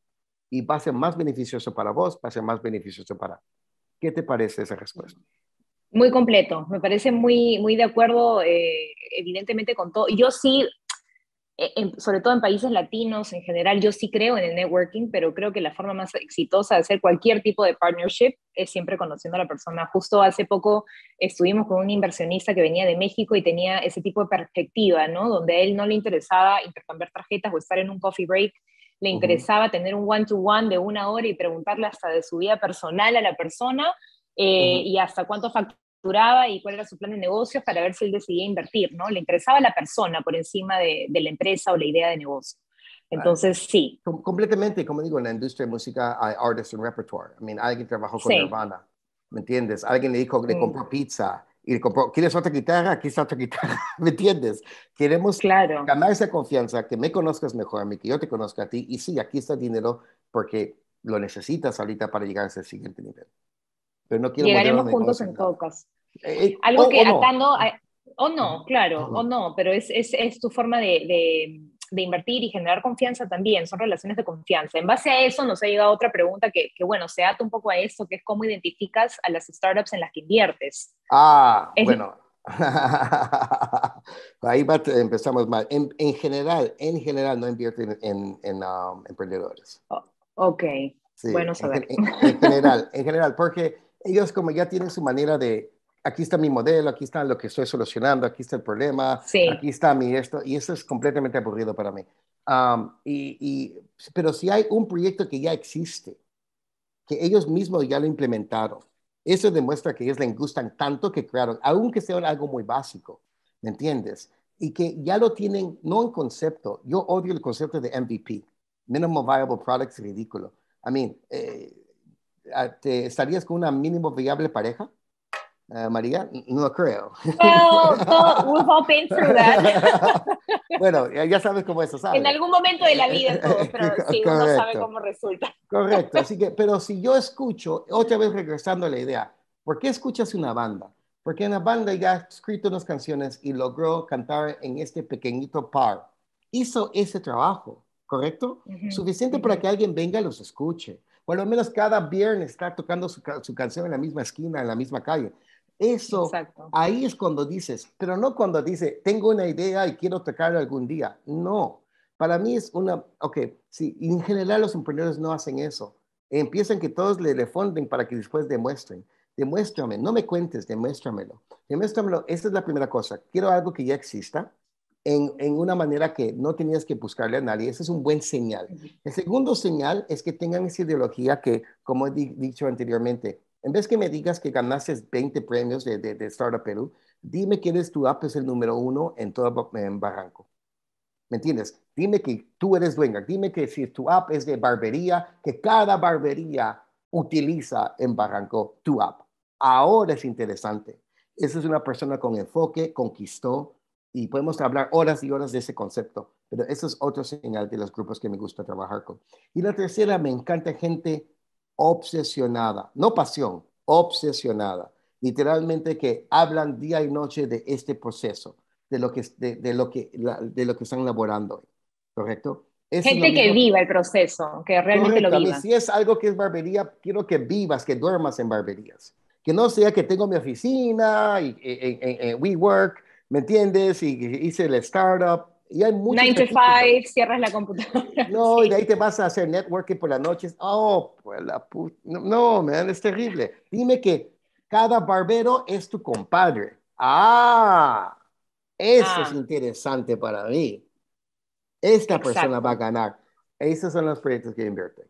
Y va a ser más beneficioso para vos, va a ser más beneficioso para... ¿Qué te parece esa respuesta? Muy completo, me parece muy, muy de acuerdo, eh, evidentemente con todo. Yo sí eh, sobre todo en países latinos en general, yo sí creo en el networking, pero creo que la forma más exitosa de hacer cualquier tipo de partnership es siempre conociendo a la persona. Justo hace poco estuvimos con un inversionista que venía de México y tenía ese tipo de perspectiva, ¿no? Donde a él no le interesaba intercambiar tarjetas o estar en un coffee break, le interesaba tener un one-to-one de una hora y preguntarle hasta de su vida personal a la persona eh, y hasta cuánto factores duraba y cuál era su plan de negocios para ver si él decidía invertir, ¿no? Le interesaba la persona por encima de, la empresa o la idea de negocio. Entonces, sí. Completamente, como digo, en la industria de música hay and repertoire. I mean, alguien trabajó con Nirvana, ¿me entiendes? Alguien le dijo que le mm. compró pizza y le compró, ¿quieres otra guitarra? Aquí está otra guitarra, ¿me entiendes? Queremos ganar esa confianza, que me conozcas mejor a mí, que yo te conozca a ti. Y sí, aquí está el dinero porque lo necesitas ahorita para llegar a ese siguiente nivel pero no quiero Llegaremos juntos en todo eh, eh, Algo que no. atando, o no, claro, o no, pero es, es, es tu forma de, de, invertir y generar confianza también, son relaciones de confianza. En base a eso nos ha llegado otra pregunta que, que bueno, se ata un poco a esto, que es cómo identificas a las startups en las que inviertes. Ah, bueno. Ahí empezamos mal. En, general, en general no invierten en, en um, emprendedores. ok, bueno saber. en, general, en general, porque ellos como ya tienen su manera de, aquí está mi modelo, aquí está lo que estoy solucionando, aquí está el problema, aquí está mi esto, y eso es completamente aburrido para mí. y, pero si hay un proyecto que ya existe, que ellos mismos ya lo implementaron, eso demuestra que ellos les gustan tanto que crearon, aunque sea algo muy básico, ¿me entiendes? Y que ya lo tienen, no en concepto, yo odio el concepto de MVP, Minimum Viable Products, ridículo. I mean, eh, ¿te estarías con una mínimo viable pareja? Eh, María, no creo. bueno, ya sabes cómo eso, ¿sabes? En algún momento de la vida, pero sí, uno sabe cómo resulta. Correcto, así que, pero si yo escucho, otra vez regresando a la idea, ¿por qué escuchas una banda? Porque una banda ya ha escrito unas canciones y logró cantar en este pequeñito par. Hizo ese trabajo, ¿correcto? Suficiente para que alguien venga y los escuche por lo menos cada viernes está tocando su, canción en la misma esquina, en la misma calle. Eso, ahí es cuando dices, pero no cuando dice, tengo una idea y quiero tocarla algún día. No, para mí es una, ok, sí, en general los emprendedores no hacen eso. Empiezan que todos le, le fonden para que después demuestren. Demuéstrame, no me cuentes, demuéstramelo. Demuéstramelo, esta es la primera cosa. Quiero algo que ya exista, en, una manera que no tenías que buscarle a nadie. Ese es un buen señal. El segundo señal es que tengan esa ideología que, como he dicho anteriormente, en vez que me digas que ganaste 20 premios de, de, de Startup Perú, dime que eres tu app es el número uno en todo en Barranco. ¿Me entiendes? Dime que tú eres dueña. Dime que si tu app es de barbería, que cada barbería utiliza en Barranco tu app. Ahora es interesante. Esa es una persona con enfoque, conquistó, y podemos hablar horas y horas de ese concepto, pero eso es otro señal de los grupos que me gusta trabajar con. Y la tercera, me encanta gente obsesionada, no pasión, obsesionada, literalmente que hablan día y noche de este proceso, de lo que, de, lo que, de lo que están elaborando, ¿correcto? gente que viva el proceso, que realmente lo viva. Si es algo que es barbería, quiero que vivas, que duermas en barberías. Que no sea que tengo mi oficina y, eh, en WeWork ¿Me entiendes? Y hice el startup. Y hay muchos. cierras la computadora. No, y de ahí te vas a hacer networking por las noches. Oh, pues la puta. No, man, es terrible. Dime que cada barbero es tu compadre. Ah, eso es ah. interesante para mí. Esta persona va a ganar. Esos son los proyectos que invierten.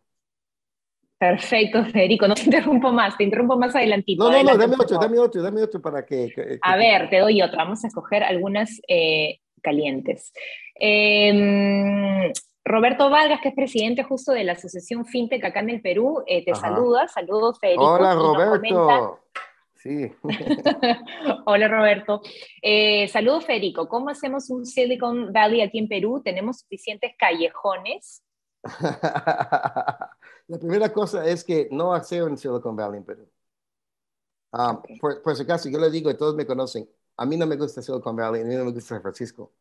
Perfecto, Federico, no te interrumpo más, te interrumpo más adelantito. No, no, no, dame otro, dame otro, dame otro para que... a ver, te doy otra, vamos a escoger algunas eh, calientes. Em, Roberto Vargas, que es presidente justo de la Asociación FinTech acá en el Perú, eh, te saluda, saludos Federico. Hola Roberto. Sí. Hola Roberto. Eh, saludos Federico. ¿Cómo hacemos un Silicon Valley aquí en Perú? ¿Tenemos suficientes callejones? La primera cosa es que no accedo en Silicon Valley en Perú. Ah, por, por si acaso, yo le digo, y todos me conocen, a mí no me gusta Silicon Valley, a mí no me gusta San Francisco.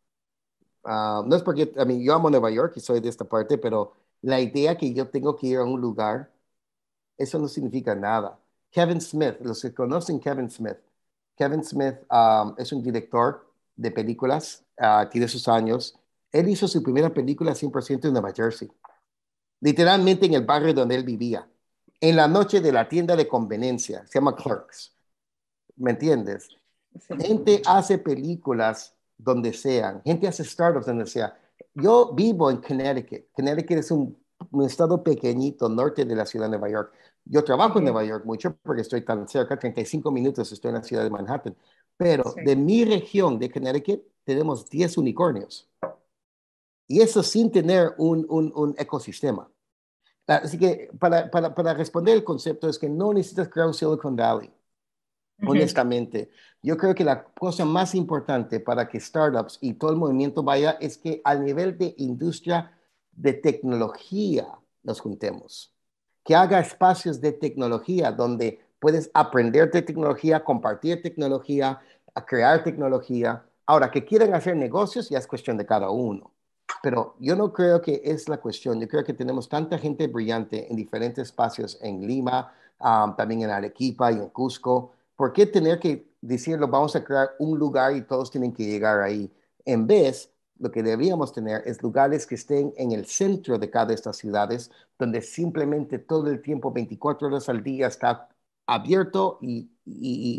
Ah, no es porque, a mí, yo amo Nueva York y soy de esta parte, pero la idea que yo tengo que ir a un lugar, eso no significa nada. Kevin Smith, los que conocen Kevin Smith, Kevin Smith um, es un director de películas, uh, tiene sus años. Él hizo su primera película 100% en Nueva Jersey literalmente en el barrio donde él vivía, en la noche de la tienda de conveniencia, se llama Clerks. ¿Me entiendes? Gente hace películas donde sean, gente hace startups donde sea. Yo vivo en Connecticut. Connecticut es un, estado pequeñito, norte de la ciudad de Nueva York. Yo trabajo en Nueva York mucho porque estoy tan cerca, 35 minutos estoy en la ciudad de Manhattan. Pero de mi región de Connecticut tenemos 10 unicornios. Y eso sin tener un ecosistema. Ah, así que para, responder el concepto es que no necesitas crear un Silicon Valley, honestamente. Yo creo que la cosa más importante para que startups y todo el movimiento vaya es que al nivel de industria de tecnología nos juntemos, que haga espacios de tecnología donde puedes aprender de tecnología, compartir tecnología, crear tecnología. Ahora, que quieran hacer negocios ya es cuestión de cada uno. Pero yo no creo que es la cuestión. Yo creo que tenemos tanta gente brillante en diferentes espacios, en Lima, también en Arequipa y en Cusco. ¿Por qué tener que decirlo, vamos a crear un lugar y todos tienen que llegar ahí? En vez, lo que deberíamos tener es lugares que estén en el centro de cada de estas ciudades, donde simplemente todo el tiempo, 24 horas al día, está abierto y,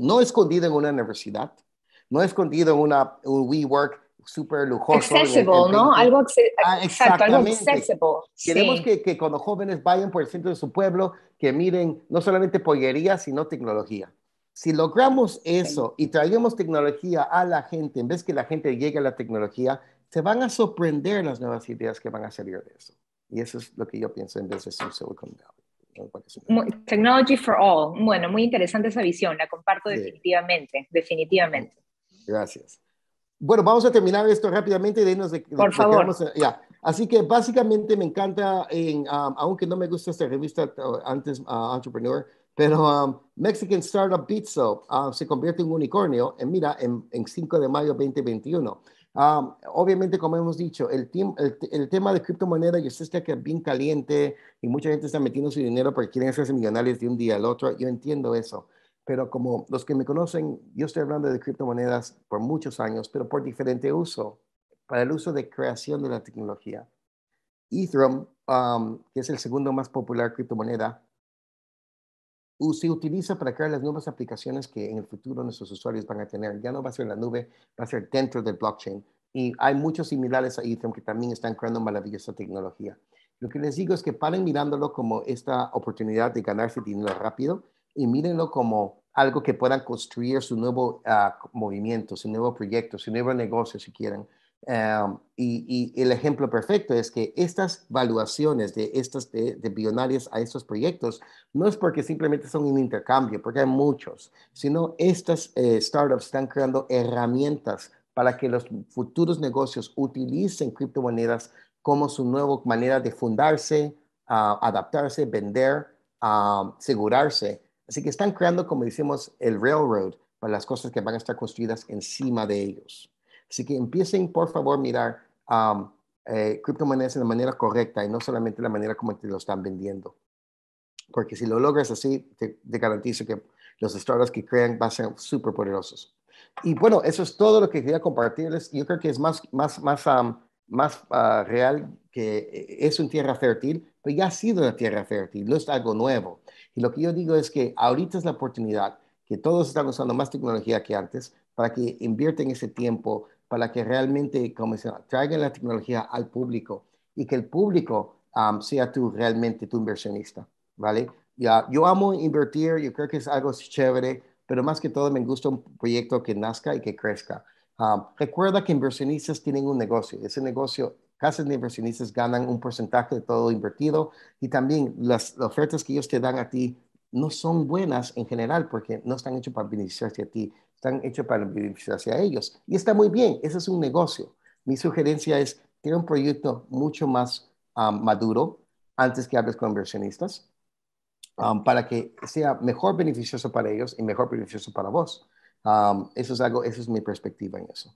no escondido en una universidad, no escondido en una, un WeWork, súper lujoso. Accesible, ¿no? Algo, accesible. Ah, exacto, algo accesible. Queremos que, que, cuando jóvenes vayan por el centro de su pueblo, que miren no solamente pollería, sino tecnología. Si logramos eso y traigamos tecnología a la gente, en vez que la gente llegue a la tecnología, se van a sorprender las nuevas ideas que van a salir de eso. Y eso es lo que yo pienso en vez de Silicon Valley. Technology for All. Bueno, muy interesante esa visión, la comparto definitivamente, definitivamente. Gracias. Bueno, vamos a terminar esto rápidamente y de Por favor. ya. Así que básicamente me encanta, um, aunque no me gusta esta revista uh, antes, uh, Entrepreneur, pero um, Mexican Startup Pizza uh, se convierte en un unicornio, en, mira, en, 5 de mayo 2021. Um, obviamente, como hemos dicho, el, el tema de criptomonedas yo sé que es bien caliente y mucha gente está metiendo su dinero porque quieren hacerse millonarios de un día al otro. Yo entiendo eso pero como los que me conocen, yo estoy hablando de criptomonedas por muchos años, pero por diferente uso, para el uso de creación de la tecnología. Ethereum, um, que es el segundo más popular criptomoneda, se utiliza para crear las nuevas aplicaciones que en el futuro nuestros usuarios van a tener. Ya no va a ser en la nube, va a ser dentro del blockchain. Y hay muchos similares a Ethereum que también están creando maravillosa tecnología. Lo que les digo es que paren mirándolo como esta oportunidad de ganarse dinero rápido y mírenlo como algo que puedan construir su nuevo ah, movimiento, su nuevo proyecto, su nuevo negocio, si quieren. y, el ejemplo perfecto es que estas valuaciones de estas de, de a estos proyectos no es porque simplemente son un intercambio, porque hay muchos, sino estas eh, startups están creando herramientas para que los futuros negocios utilicen criptomonedas como su nueva manera de fundarse, ah, adaptarse, vender, ah, asegurarse Así que están creando, como decimos, el railroad para las cosas que van a estar construidas encima de ellos. Así que empiecen, por favor, a mirar um, eh, criptomonedas de la manera correcta y no solamente la manera como te lo están vendiendo. Porque si lo logras así, te, garantizo que los startups que crean van a ser súper poderosos. Y bueno, eso es todo lo que quería compartirles. Yo creo que es más, um, ah, real que eh, es un tierra fértil pero pues, ya ha sido la tierra fértil, no es algo nuevo. Y lo que yo digo es que ahorita es la oportunidad que todos están usando más tecnología que antes para que invierten ese tiempo, para que realmente, como se traigan la tecnología al público y que el público sea tú realmente tu inversionista, ¿vale? Ya, yo amo invertir, yo creo que es algo chévere, pero más que todo me gusta un proyecto que nazca y que crezca. recuerda que inversionistas tienen un negocio, ese negocio casas de inversionistas ganan un porcentaje de todo invertido y también las, ofertas que ellos te dan a ti no son buenas en general porque no están hechas para beneficiarse a ti, están hechas para beneficiarse a ellos. Y está muy bien, ese es un negocio. Mi sugerencia es tener un proyecto mucho más ah, maduro antes que hables con inversionistas ah, para que sea mejor beneficioso para ellos y mejor beneficioso para vos. Ah, eso, es algo, eso es mi perspectiva en eso.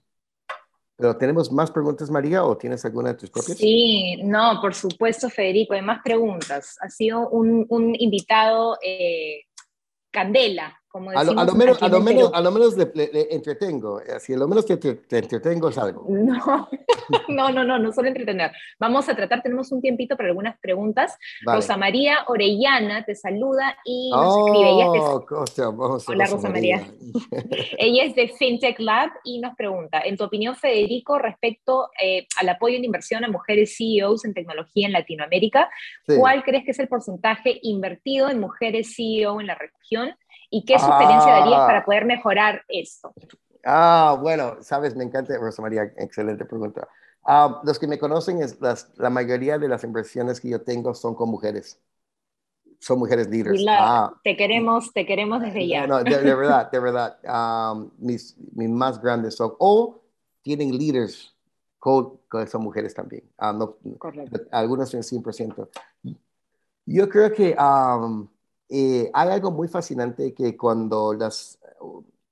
Pero tenemos más preguntas, María, o tienes alguna de tus propias? Sí, no, por supuesto, Federico, hay más preguntas. Ha sido un, invitado eh, candela, a, lo, menos, le, entretengo, eh, si a lo menos te, entretengo es algo. No, no, no, no, no solo entretener. Vamos a tratar, tenemos un tiempito para algunas preguntas. Rosa María Orellana te saluda y nos oh, escribe. Ella es de... Hola Rosa, María. Ella es de FinTech Lab y nos pregunta, en tu opinión Federico, respecto eh, al apoyo en inversión a mujeres CEOs en tecnología en Latinoamérica, ¿cuál crees que es el porcentaje invertido en mujeres CEO en la región? ¿Y qué sugerencia ah. darías para poder mejorar esto? Ah, bueno, sabes, me encanta, Rosa María, excelente pregunta. Ah, los que me conocen, es la mayoría de las inversiones que yo tengo son con mujeres. Son mujeres líderes. Ah, te queremos, te queremos desde ya. No, de, verdad, de verdad. Ah, mis, mis, más grandes son, o tienen líderes que son mujeres también. Uh, no, Correcto. Algunas son 100%. Yo creo que eh, hay algo muy fascinante que cuando, las,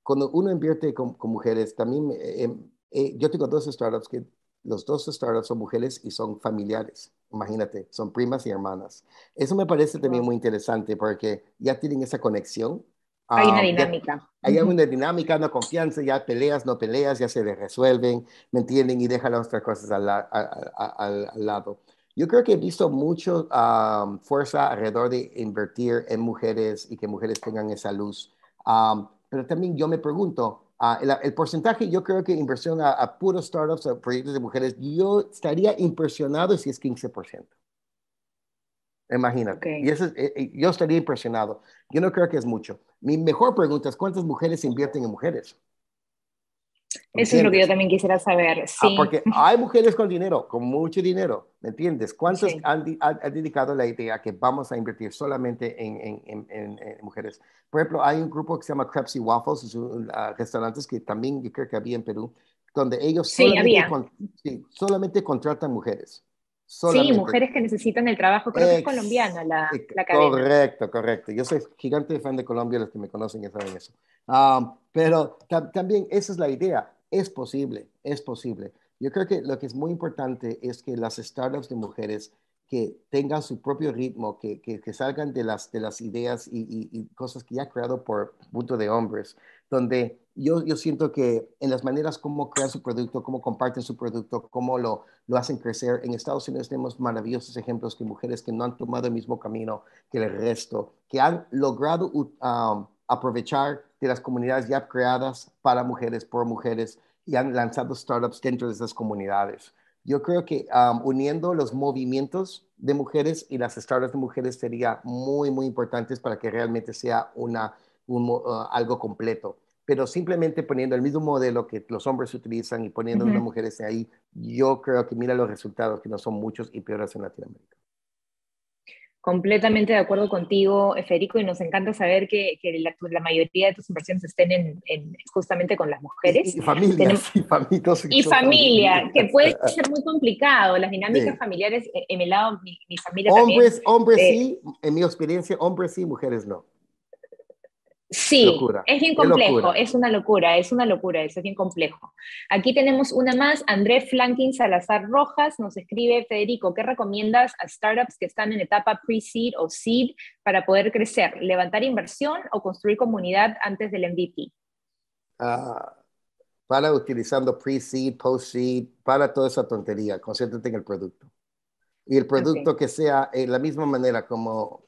cuando uno invierte con, mujeres, también eh, em, eh, yo tengo dos startups que los dos startups son mujeres y son familiares. Imagínate, son primas y hermanas. Eso me parece también muy interesante porque ya tienen esa conexión. Hay una ah, dinámica. hay una dinámica, una confianza, ya peleas, no peleas, ya se resuelven, ¿me entienden? Y dejan las otras cosas al lado. Yo creo que he visto mucho fuerza alrededor de invertir en mujeres y que mujeres tengan esa luz. pero también yo me pregunto, ah, el, porcentaje, yo creo que inversión a, puros startups, o proyectos de mujeres, yo estaría impresionado si es 15%. Imagínate. Y eso eh, eh, yo estaría impresionado. Yo no creo que es mucho. Mi mejor pregunta es, ¿cuántas mujeres invierten en mujeres? Eso es lo que yo también quisiera saber. Ah, sí. porque hay mujeres con dinero, con mucho dinero, ¿me entiendes? ¿Cuántos han, dedicado la idea que vamos a invertir solamente en, mujeres? Por ejemplo, hay un grupo que se llama Crepes Waffles, es un, ah, restaurantes que también yo creo que había en Perú, donde ellos solamente contratan mujeres. Sí, mujeres que necesitan el trabajo, creo que es colombiana la, la Correcto, correcto. Yo soy gigante fan de Colombia, los que me conocen ya saben eso. Ah, pero también esa es la idea, es posible, es posible. Yo creo que lo que es muy importante es que las startups de mujeres que tengan su propio ritmo, que, que, salgan de las, de las ideas y, cosas que ya ha creado por punto de hombres, donde yo, yo siento que en las maneras como crean su producto, cómo comparten su producto, cómo lo, lo hacen crecer, en Estados Unidos tenemos maravillosos ejemplos de mujeres que no han tomado el mismo camino que el resto, que han logrado uh, um, aprovechar de las comunidades ya creadas para mujeres, por mujeres, y han lanzado startups dentro de esas comunidades. Yo creo que um, uniendo los movimientos de mujeres y las startups de mujeres sería muy, muy importante para que realmente sea una, uh, algo completo pero simplemente poniendo el mismo modelo que los hombres utilizan y poniendo a las mujeres ahí, yo creo que mira los resultados, que no son muchos y peores en Latinoamérica. Completamente de acuerdo contigo, Federico, y nos encanta saber que, pues, la, mayoría de tus inversiones estén en, justamente con las mujeres. Y, familias, y, y familia, que puede ser muy complicado, las dinámicas familiares, eh, en, el mi lado, mi, familia hombres, también. Hombres eh, sí, en mi experiencia, hombres sí, mujeres no. Sí, es bien complejo, es una locura, es una locura, eso es bien complejo. Aquí tenemos una más, André Flankin Salazar Rojas nos escribe, Federico, ¿qué recomiendas a startups que están en etapa pre-seed o seed para poder crecer? ¿Levantar inversión o construir comunidad antes del MVP? Ah, para utilizando pre-seed, post-seed, para toda esa tontería, concéntrate en el producto. Y el producto que sea de eh, la misma manera como,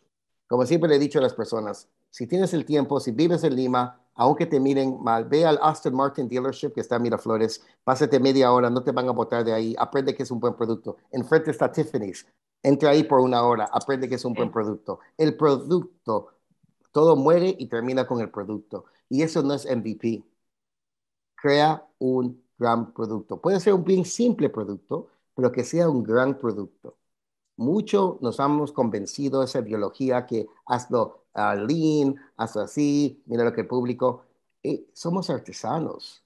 como siempre le he dicho a las personas, si tienes el tiempo, si vives en Lima, aunque te miren mal, ve al Aston Martin Dealership que está en Miraflores, pásate media hora, no te van a botar de ahí, aprende que es un buen producto. Enfrente está Tiffany's, entra ahí por una hora, aprende que es un buen producto. El producto, todo muere y termina con el producto. Y eso no es MVP. Crea un gran producto. Puede ser un bien simple producto, pero que sea un gran producto. Mucho nos hemos convencido de esa biología que hazlo Lean, haz así, mira lo que el público. Eh, somos artesanos,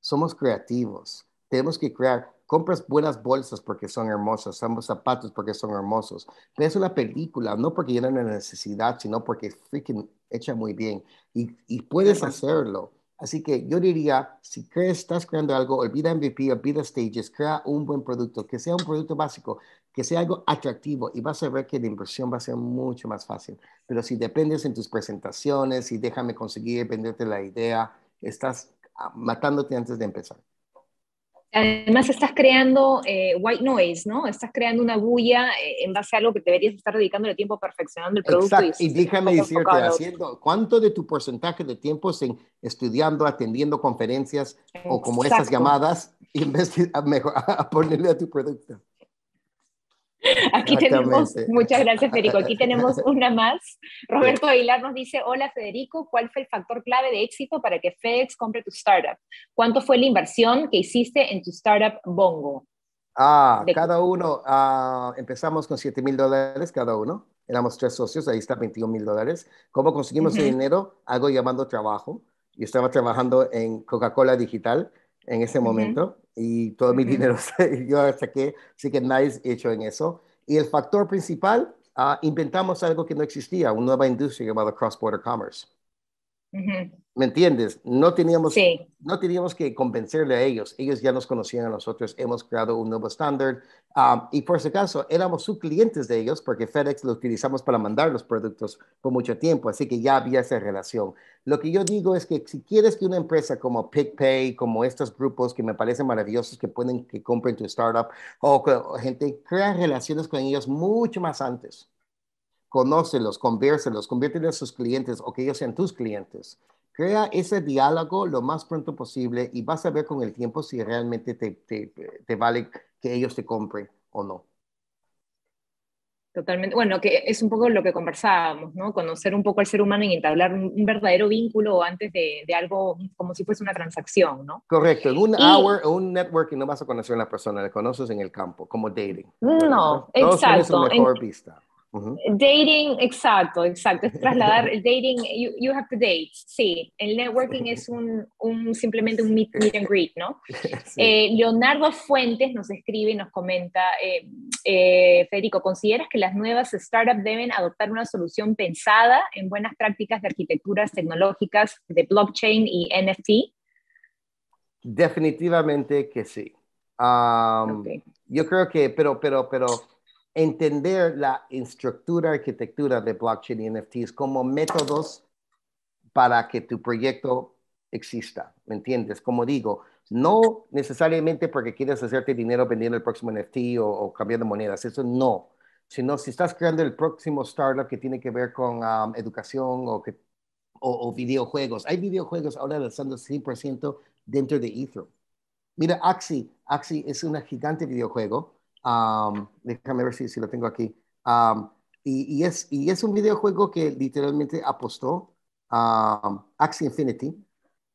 somos creativos, tenemos que crear. Compras buenas bolsas porque son hermosas, ambos zapatos porque son hermosos. Ves una película, no porque llenan la necesidad, sino porque es freaking hecha muy bien y, y puedes hacerlo. Así que yo diría, si crees, estás creando algo, olvida MVP, olvida stages, crea un buen producto, que sea un producto básico que sea algo atractivo y vas a ver que la inversión va a ser mucho más fácil. Pero si dependes en tus presentaciones y déjame conseguir venderte la idea, estás ah, matándote antes de empezar. Además estás creando eh, white noise, ¿no? Estás creando una bulla eh, en base a algo que deberías estar dedicando el tiempo perfeccionando el producto. Exacto. Y, y déjame decirte, ¿cuánto de tu porcentaje de tiempo en estudiando, atendiendo conferencias o como estas llamadas, y mejor, a ponerle a tu producto? Aquí tenemos, muchas gracias Federico, aquí tenemos una más. Roberto Aguilar nos dice, hola Federico, ¿cuál fue el factor clave de éxito para que FedEx compre tu startup? ¿Cuánto fue la inversión que hiciste en tu startup Bongo? Ah, cada uno, ah, empezamos con 7 mil dólares cada uno, éramos tres socios, ahí está 21 mil dólares. ¿Cómo conseguimos el dinero? Algo llamando trabajo. Yo estaba trabajando en Coca-Cola Digital, en ese momento y todo mi dinero yo saqué, así que nadie es hecho en eso. Y el factor principal, ah, inventamos algo que no existía, una nueva industria llamada cross-border commerce. ¿Me entiendes? No teníamos, no teníamos que convencerle a ellos. Ellos ya nos conocían a nosotros. Hemos creado un nuevo estándar. Ah, y por ese caso, éramos subclientes de ellos porque FedEx lo utilizamos para mandar los productos por mucho tiempo. Así que ya había esa relación. Lo que yo digo es que si quieres que una empresa como PickPay, como estos grupos que me parecen maravillosos que pueden que compren tu startup o, gente, crea relaciones con ellos mucho más antes conócelos, conviérselos, conviértelos en sus clientes o que ellos sean tus clientes. Crea ese diálogo lo más pronto posible y vas a ver con el tiempo si realmente te, te, vale que ellos te compren o no. Totalmente. Bueno, que es un poco lo que conversábamos, ¿no? Conocer un poco al ser humano y entablar un, verdadero vínculo antes de, de, algo como si fuese una transacción, ¿no? Correcto. En un hour hour, un networking no vas a conocer a una persona, la conoces en el campo, como dating. No, exacto. en, mejor vista. Dating, exacto, exacto. Es trasladar el dating, you, have to date, sí. El networking es un, simplemente un meet, and greet, ¿no? Eh, Leonardo Fuentes nos escribe y nos comenta, eh, eh, Federico, ¿consideras que las nuevas startups deben adoptar una solución pensada en buenas prácticas de arquitecturas tecnológicas de blockchain y NFT? Definitivamente que sí. Yo creo que, pero, pero, pero entender la estructura, arquitectura de blockchain y NFTs como métodos para que tu proyecto exista, ¿me entiendes? Como digo, no necesariamente porque quieres hacerte dinero vendiendo el próximo NFT o, cambiando monedas, eso no, sino si estás creando el próximo startup que tiene que ver con um, educación o, videojuegos. Hay videojuegos ahora lanzando 100% dentro de Ethereum. Mira, Axi, Axi es una gigante videojuego déjame ver si, si lo tengo aquí. y, y, es, y es un videojuego que literalmente apostó a Axie Infinity,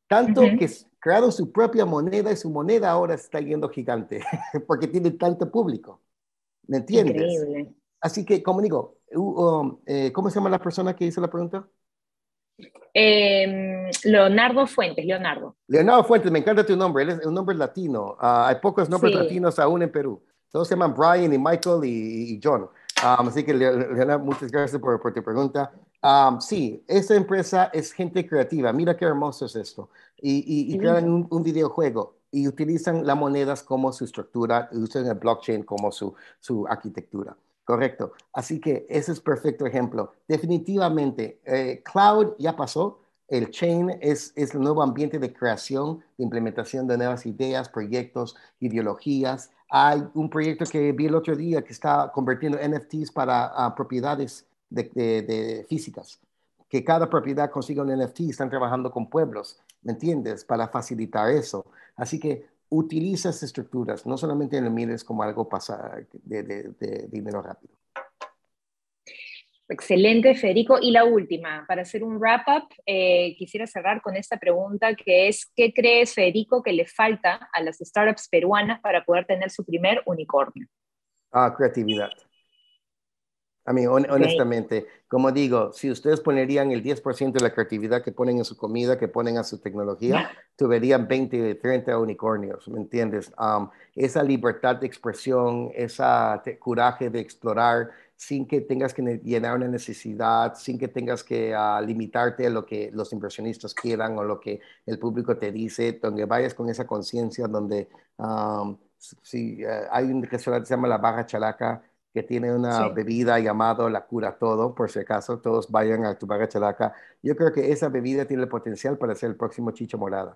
tanto que ha que crearon su propia moneda y su moneda ahora está yendo gigante porque tiene tanto público. ¿Me entiendes? Increíble. Así que, como digo, um, eh, ¿cómo se llama la persona que hizo la pregunta? Em, Leonardo Fuentes, Leonardo. Leonardo Fuentes, me encanta tu nombre, es un nombre latino. Ah, hay pocos nombres latinos aún en Perú. Todos se llaman Brian y Michael y, John. Um, así que, Leona, muchas gracias por, tu pregunta. Um, sí, esta empresa es gente creativa. Mira qué hermoso es esto. Y, crean un, videojuego y utilizan las monedas como su estructura, usan el blockchain como su, arquitectura. Correcto. Así que ese es perfecto ejemplo. Definitivamente, eh, cloud ya pasó. El chain es, es el nuevo ambiente de creación, de implementación de nuevas ideas, proyectos, ideologías, hay un proyecto que vi el otro día que está convirtiendo NFTs para ah, propiedades de, físicas que cada propiedad consiga un NFT, están trabajando con pueblos, ¿me entiendes? Para facilitar eso. Así que utiliza esas estructuras, no solamente en los mires como algo pasa de, dinero rápido. Excelente, Federico. Y la última, para hacer un wrap-up, eh, quisiera cerrar con esta pregunta que es, ¿qué crees, Federico, que le falta a las startups peruanas para poder tener su primer unicornio? Ah, creatividad. A mí, honestamente, como digo, si ustedes ponerían el 10% de la creatividad que ponen en su comida, que ponen a su tecnología, tuverían 20, 30 unicornios, ¿me entiendes? esa libertad de expresión, ese coraje de explorar, sin que tengas que llenar una necesidad, sin que tengas que ah, limitarte a lo que los inversionistas quieran o lo que el público te dice, donde vayas con esa conciencia, donde si, eh, hay un restaurante que se llama La Barra Chalaca, que tiene una bebida llamada La Cura Todo, por si acaso todos vayan a tu Barra Chalaca. Yo creo que esa bebida tiene el potencial para ser el próximo chicha morada.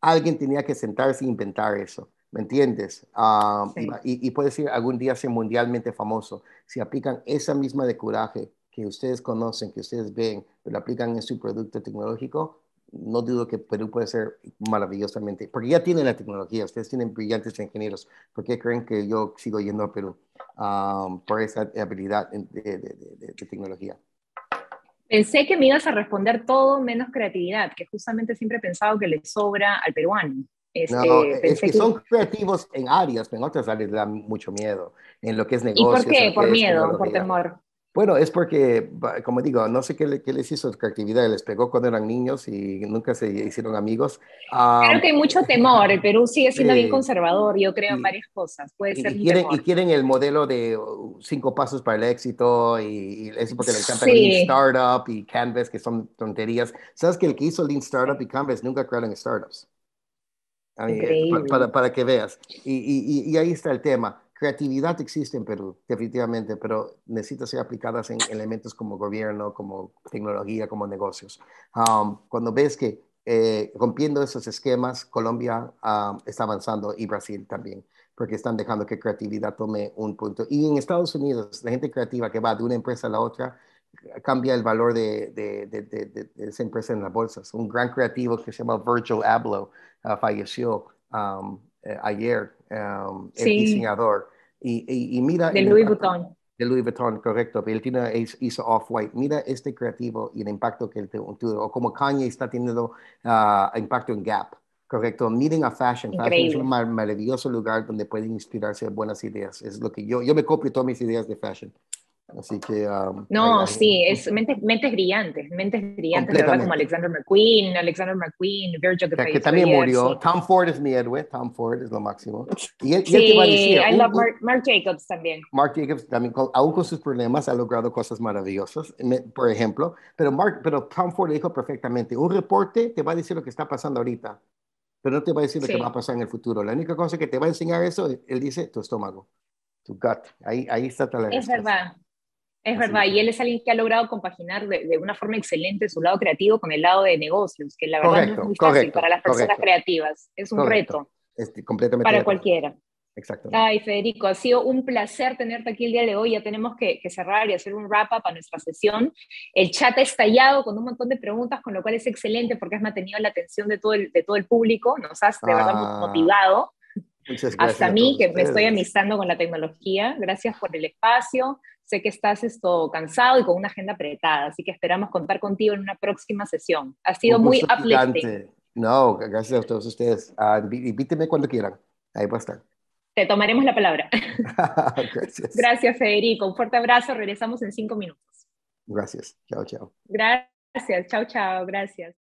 Alguien tenía que sentarse e inventar eso. ¿Me entiendes? Ah, y, puede ser algún día ser mundialmente famoso. Si aplican esa misma de coraje que ustedes conocen, que ustedes ven, pero aplican en su producto tecnológico, no dudo que Perú puede ser maravillosamente, porque ya tienen la tecnología, ustedes tienen brillantes ingenieros. ¿Por qué creen que yo sigo yendo a Perú ah, por esa habilidad de, de tecnología? Pensé que me ibas a responder todo menos creatividad, que justamente siempre he pensado que le sobra al peruano. Este, es que, son creativos en áreas, pero en otras áreas les da mucho miedo, en lo que es negocio. ¿Y por qué? ¿Por miedo? ¿Por temor? Bueno, es porque, como digo, no sé qué, qué les hizo creatividad, les pegó cuando eran niños y nunca se hicieron amigos. aparte ah, que hay mucho temor, el Perú sigue siendo bien conservador, yo creo, en varias cosas. Puede y, ser y quieren, el modelo de uh, cinco pasos para el éxito y, y eso porque les encanta Lean Startup y Canvas, que son tonterías. ¿Sabes que el que hizo Lean Startup y Canvas nunca crearon startups? para, que veas. Y, ahí está el tema. Creatividad existe en Perú, definitivamente, pero necesita ser aplicada en elementos como gobierno, como tecnología, como negocios. Um, cuando ves que eh, rompiendo esos esquemas, Colombia um, está avanzando y Brasil también, porque están dejando que creatividad tome un punto. Y en Estados Unidos, la gente creativa que va de una empresa a la otra, cambia el valor de, de, esa empresa en las bolsas. Un gran creativo que se llama Virgil Abloh Ah, falleció um, eh, ayer, um, el diseñador. Y, mira... De Louis Vuitton. De Louis Vuitton, correcto. Él hizo Off-White. Mira este creativo y el impacto que él tuvo. O como Kanye está teniendo ah, impacto en Gap. Correcto, miren a Fashion. Fashion es un maravilloso lugar donde pueden inspirarse buenas ideas. Es lo que yo, yo me copio todas mis ideas de Fashion. Así que... Um, no, sí, es mentes, mentes brillantes, mentes brillantes, como Alexander McQueen, Alexander McQueen, Virgil de que también murió. Tom Ford es mi héroe, Tom Ford es lo máximo. Y él, te va a decir, I love Mark, Jacobs también. Mark Jacobs también, con, aún con sus problemas, ha logrado cosas maravillosas, por ejemplo, pero, Mark, pero Tom Ford dijo perfectamente, un reporte te va a decir lo que está pasando ahorita, pero no te va a decir lo que va a pasar en el futuro. La única cosa que te va a enseñar eso, él dice, tu estómago, tu gut, ahí, ahí está la Es verdad. Es verdad, y él es alguien que ha logrado compaginar de, una forma excelente su lado creativo con el lado de negocios, que la verdad no es muy fácil para las personas creativas. Es un reto. para cualquiera. Exacto. Ay, Federico, ha sido un placer tenerte aquí el día de hoy. Ya tenemos que, cerrar y hacer un wrap-up a nuestra sesión. El chat ha estallado con un montón de preguntas, con lo cual es excelente porque has mantenido la atención de todo el, de todo el público. Nos has de verdad ah. motivado hasta mí, que me estoy amistando con la tecnología. Gracias por el espacio. Sé que estás esto, cansado y con una agenda apretada, así que esperamos contar contigo en una próxima sesión. Ha sido muy uplifting. No, gracias a todos ustedes. Ah, invíteme cuando quieran. Ahí va a estar. Te tomaremos la palabra. gracias. Gracias, Federico. Un fuerte abrazo. Regresamos en cinco minutos. Gracias. Chao, chao. Gracias. Chao, chao. Gracias.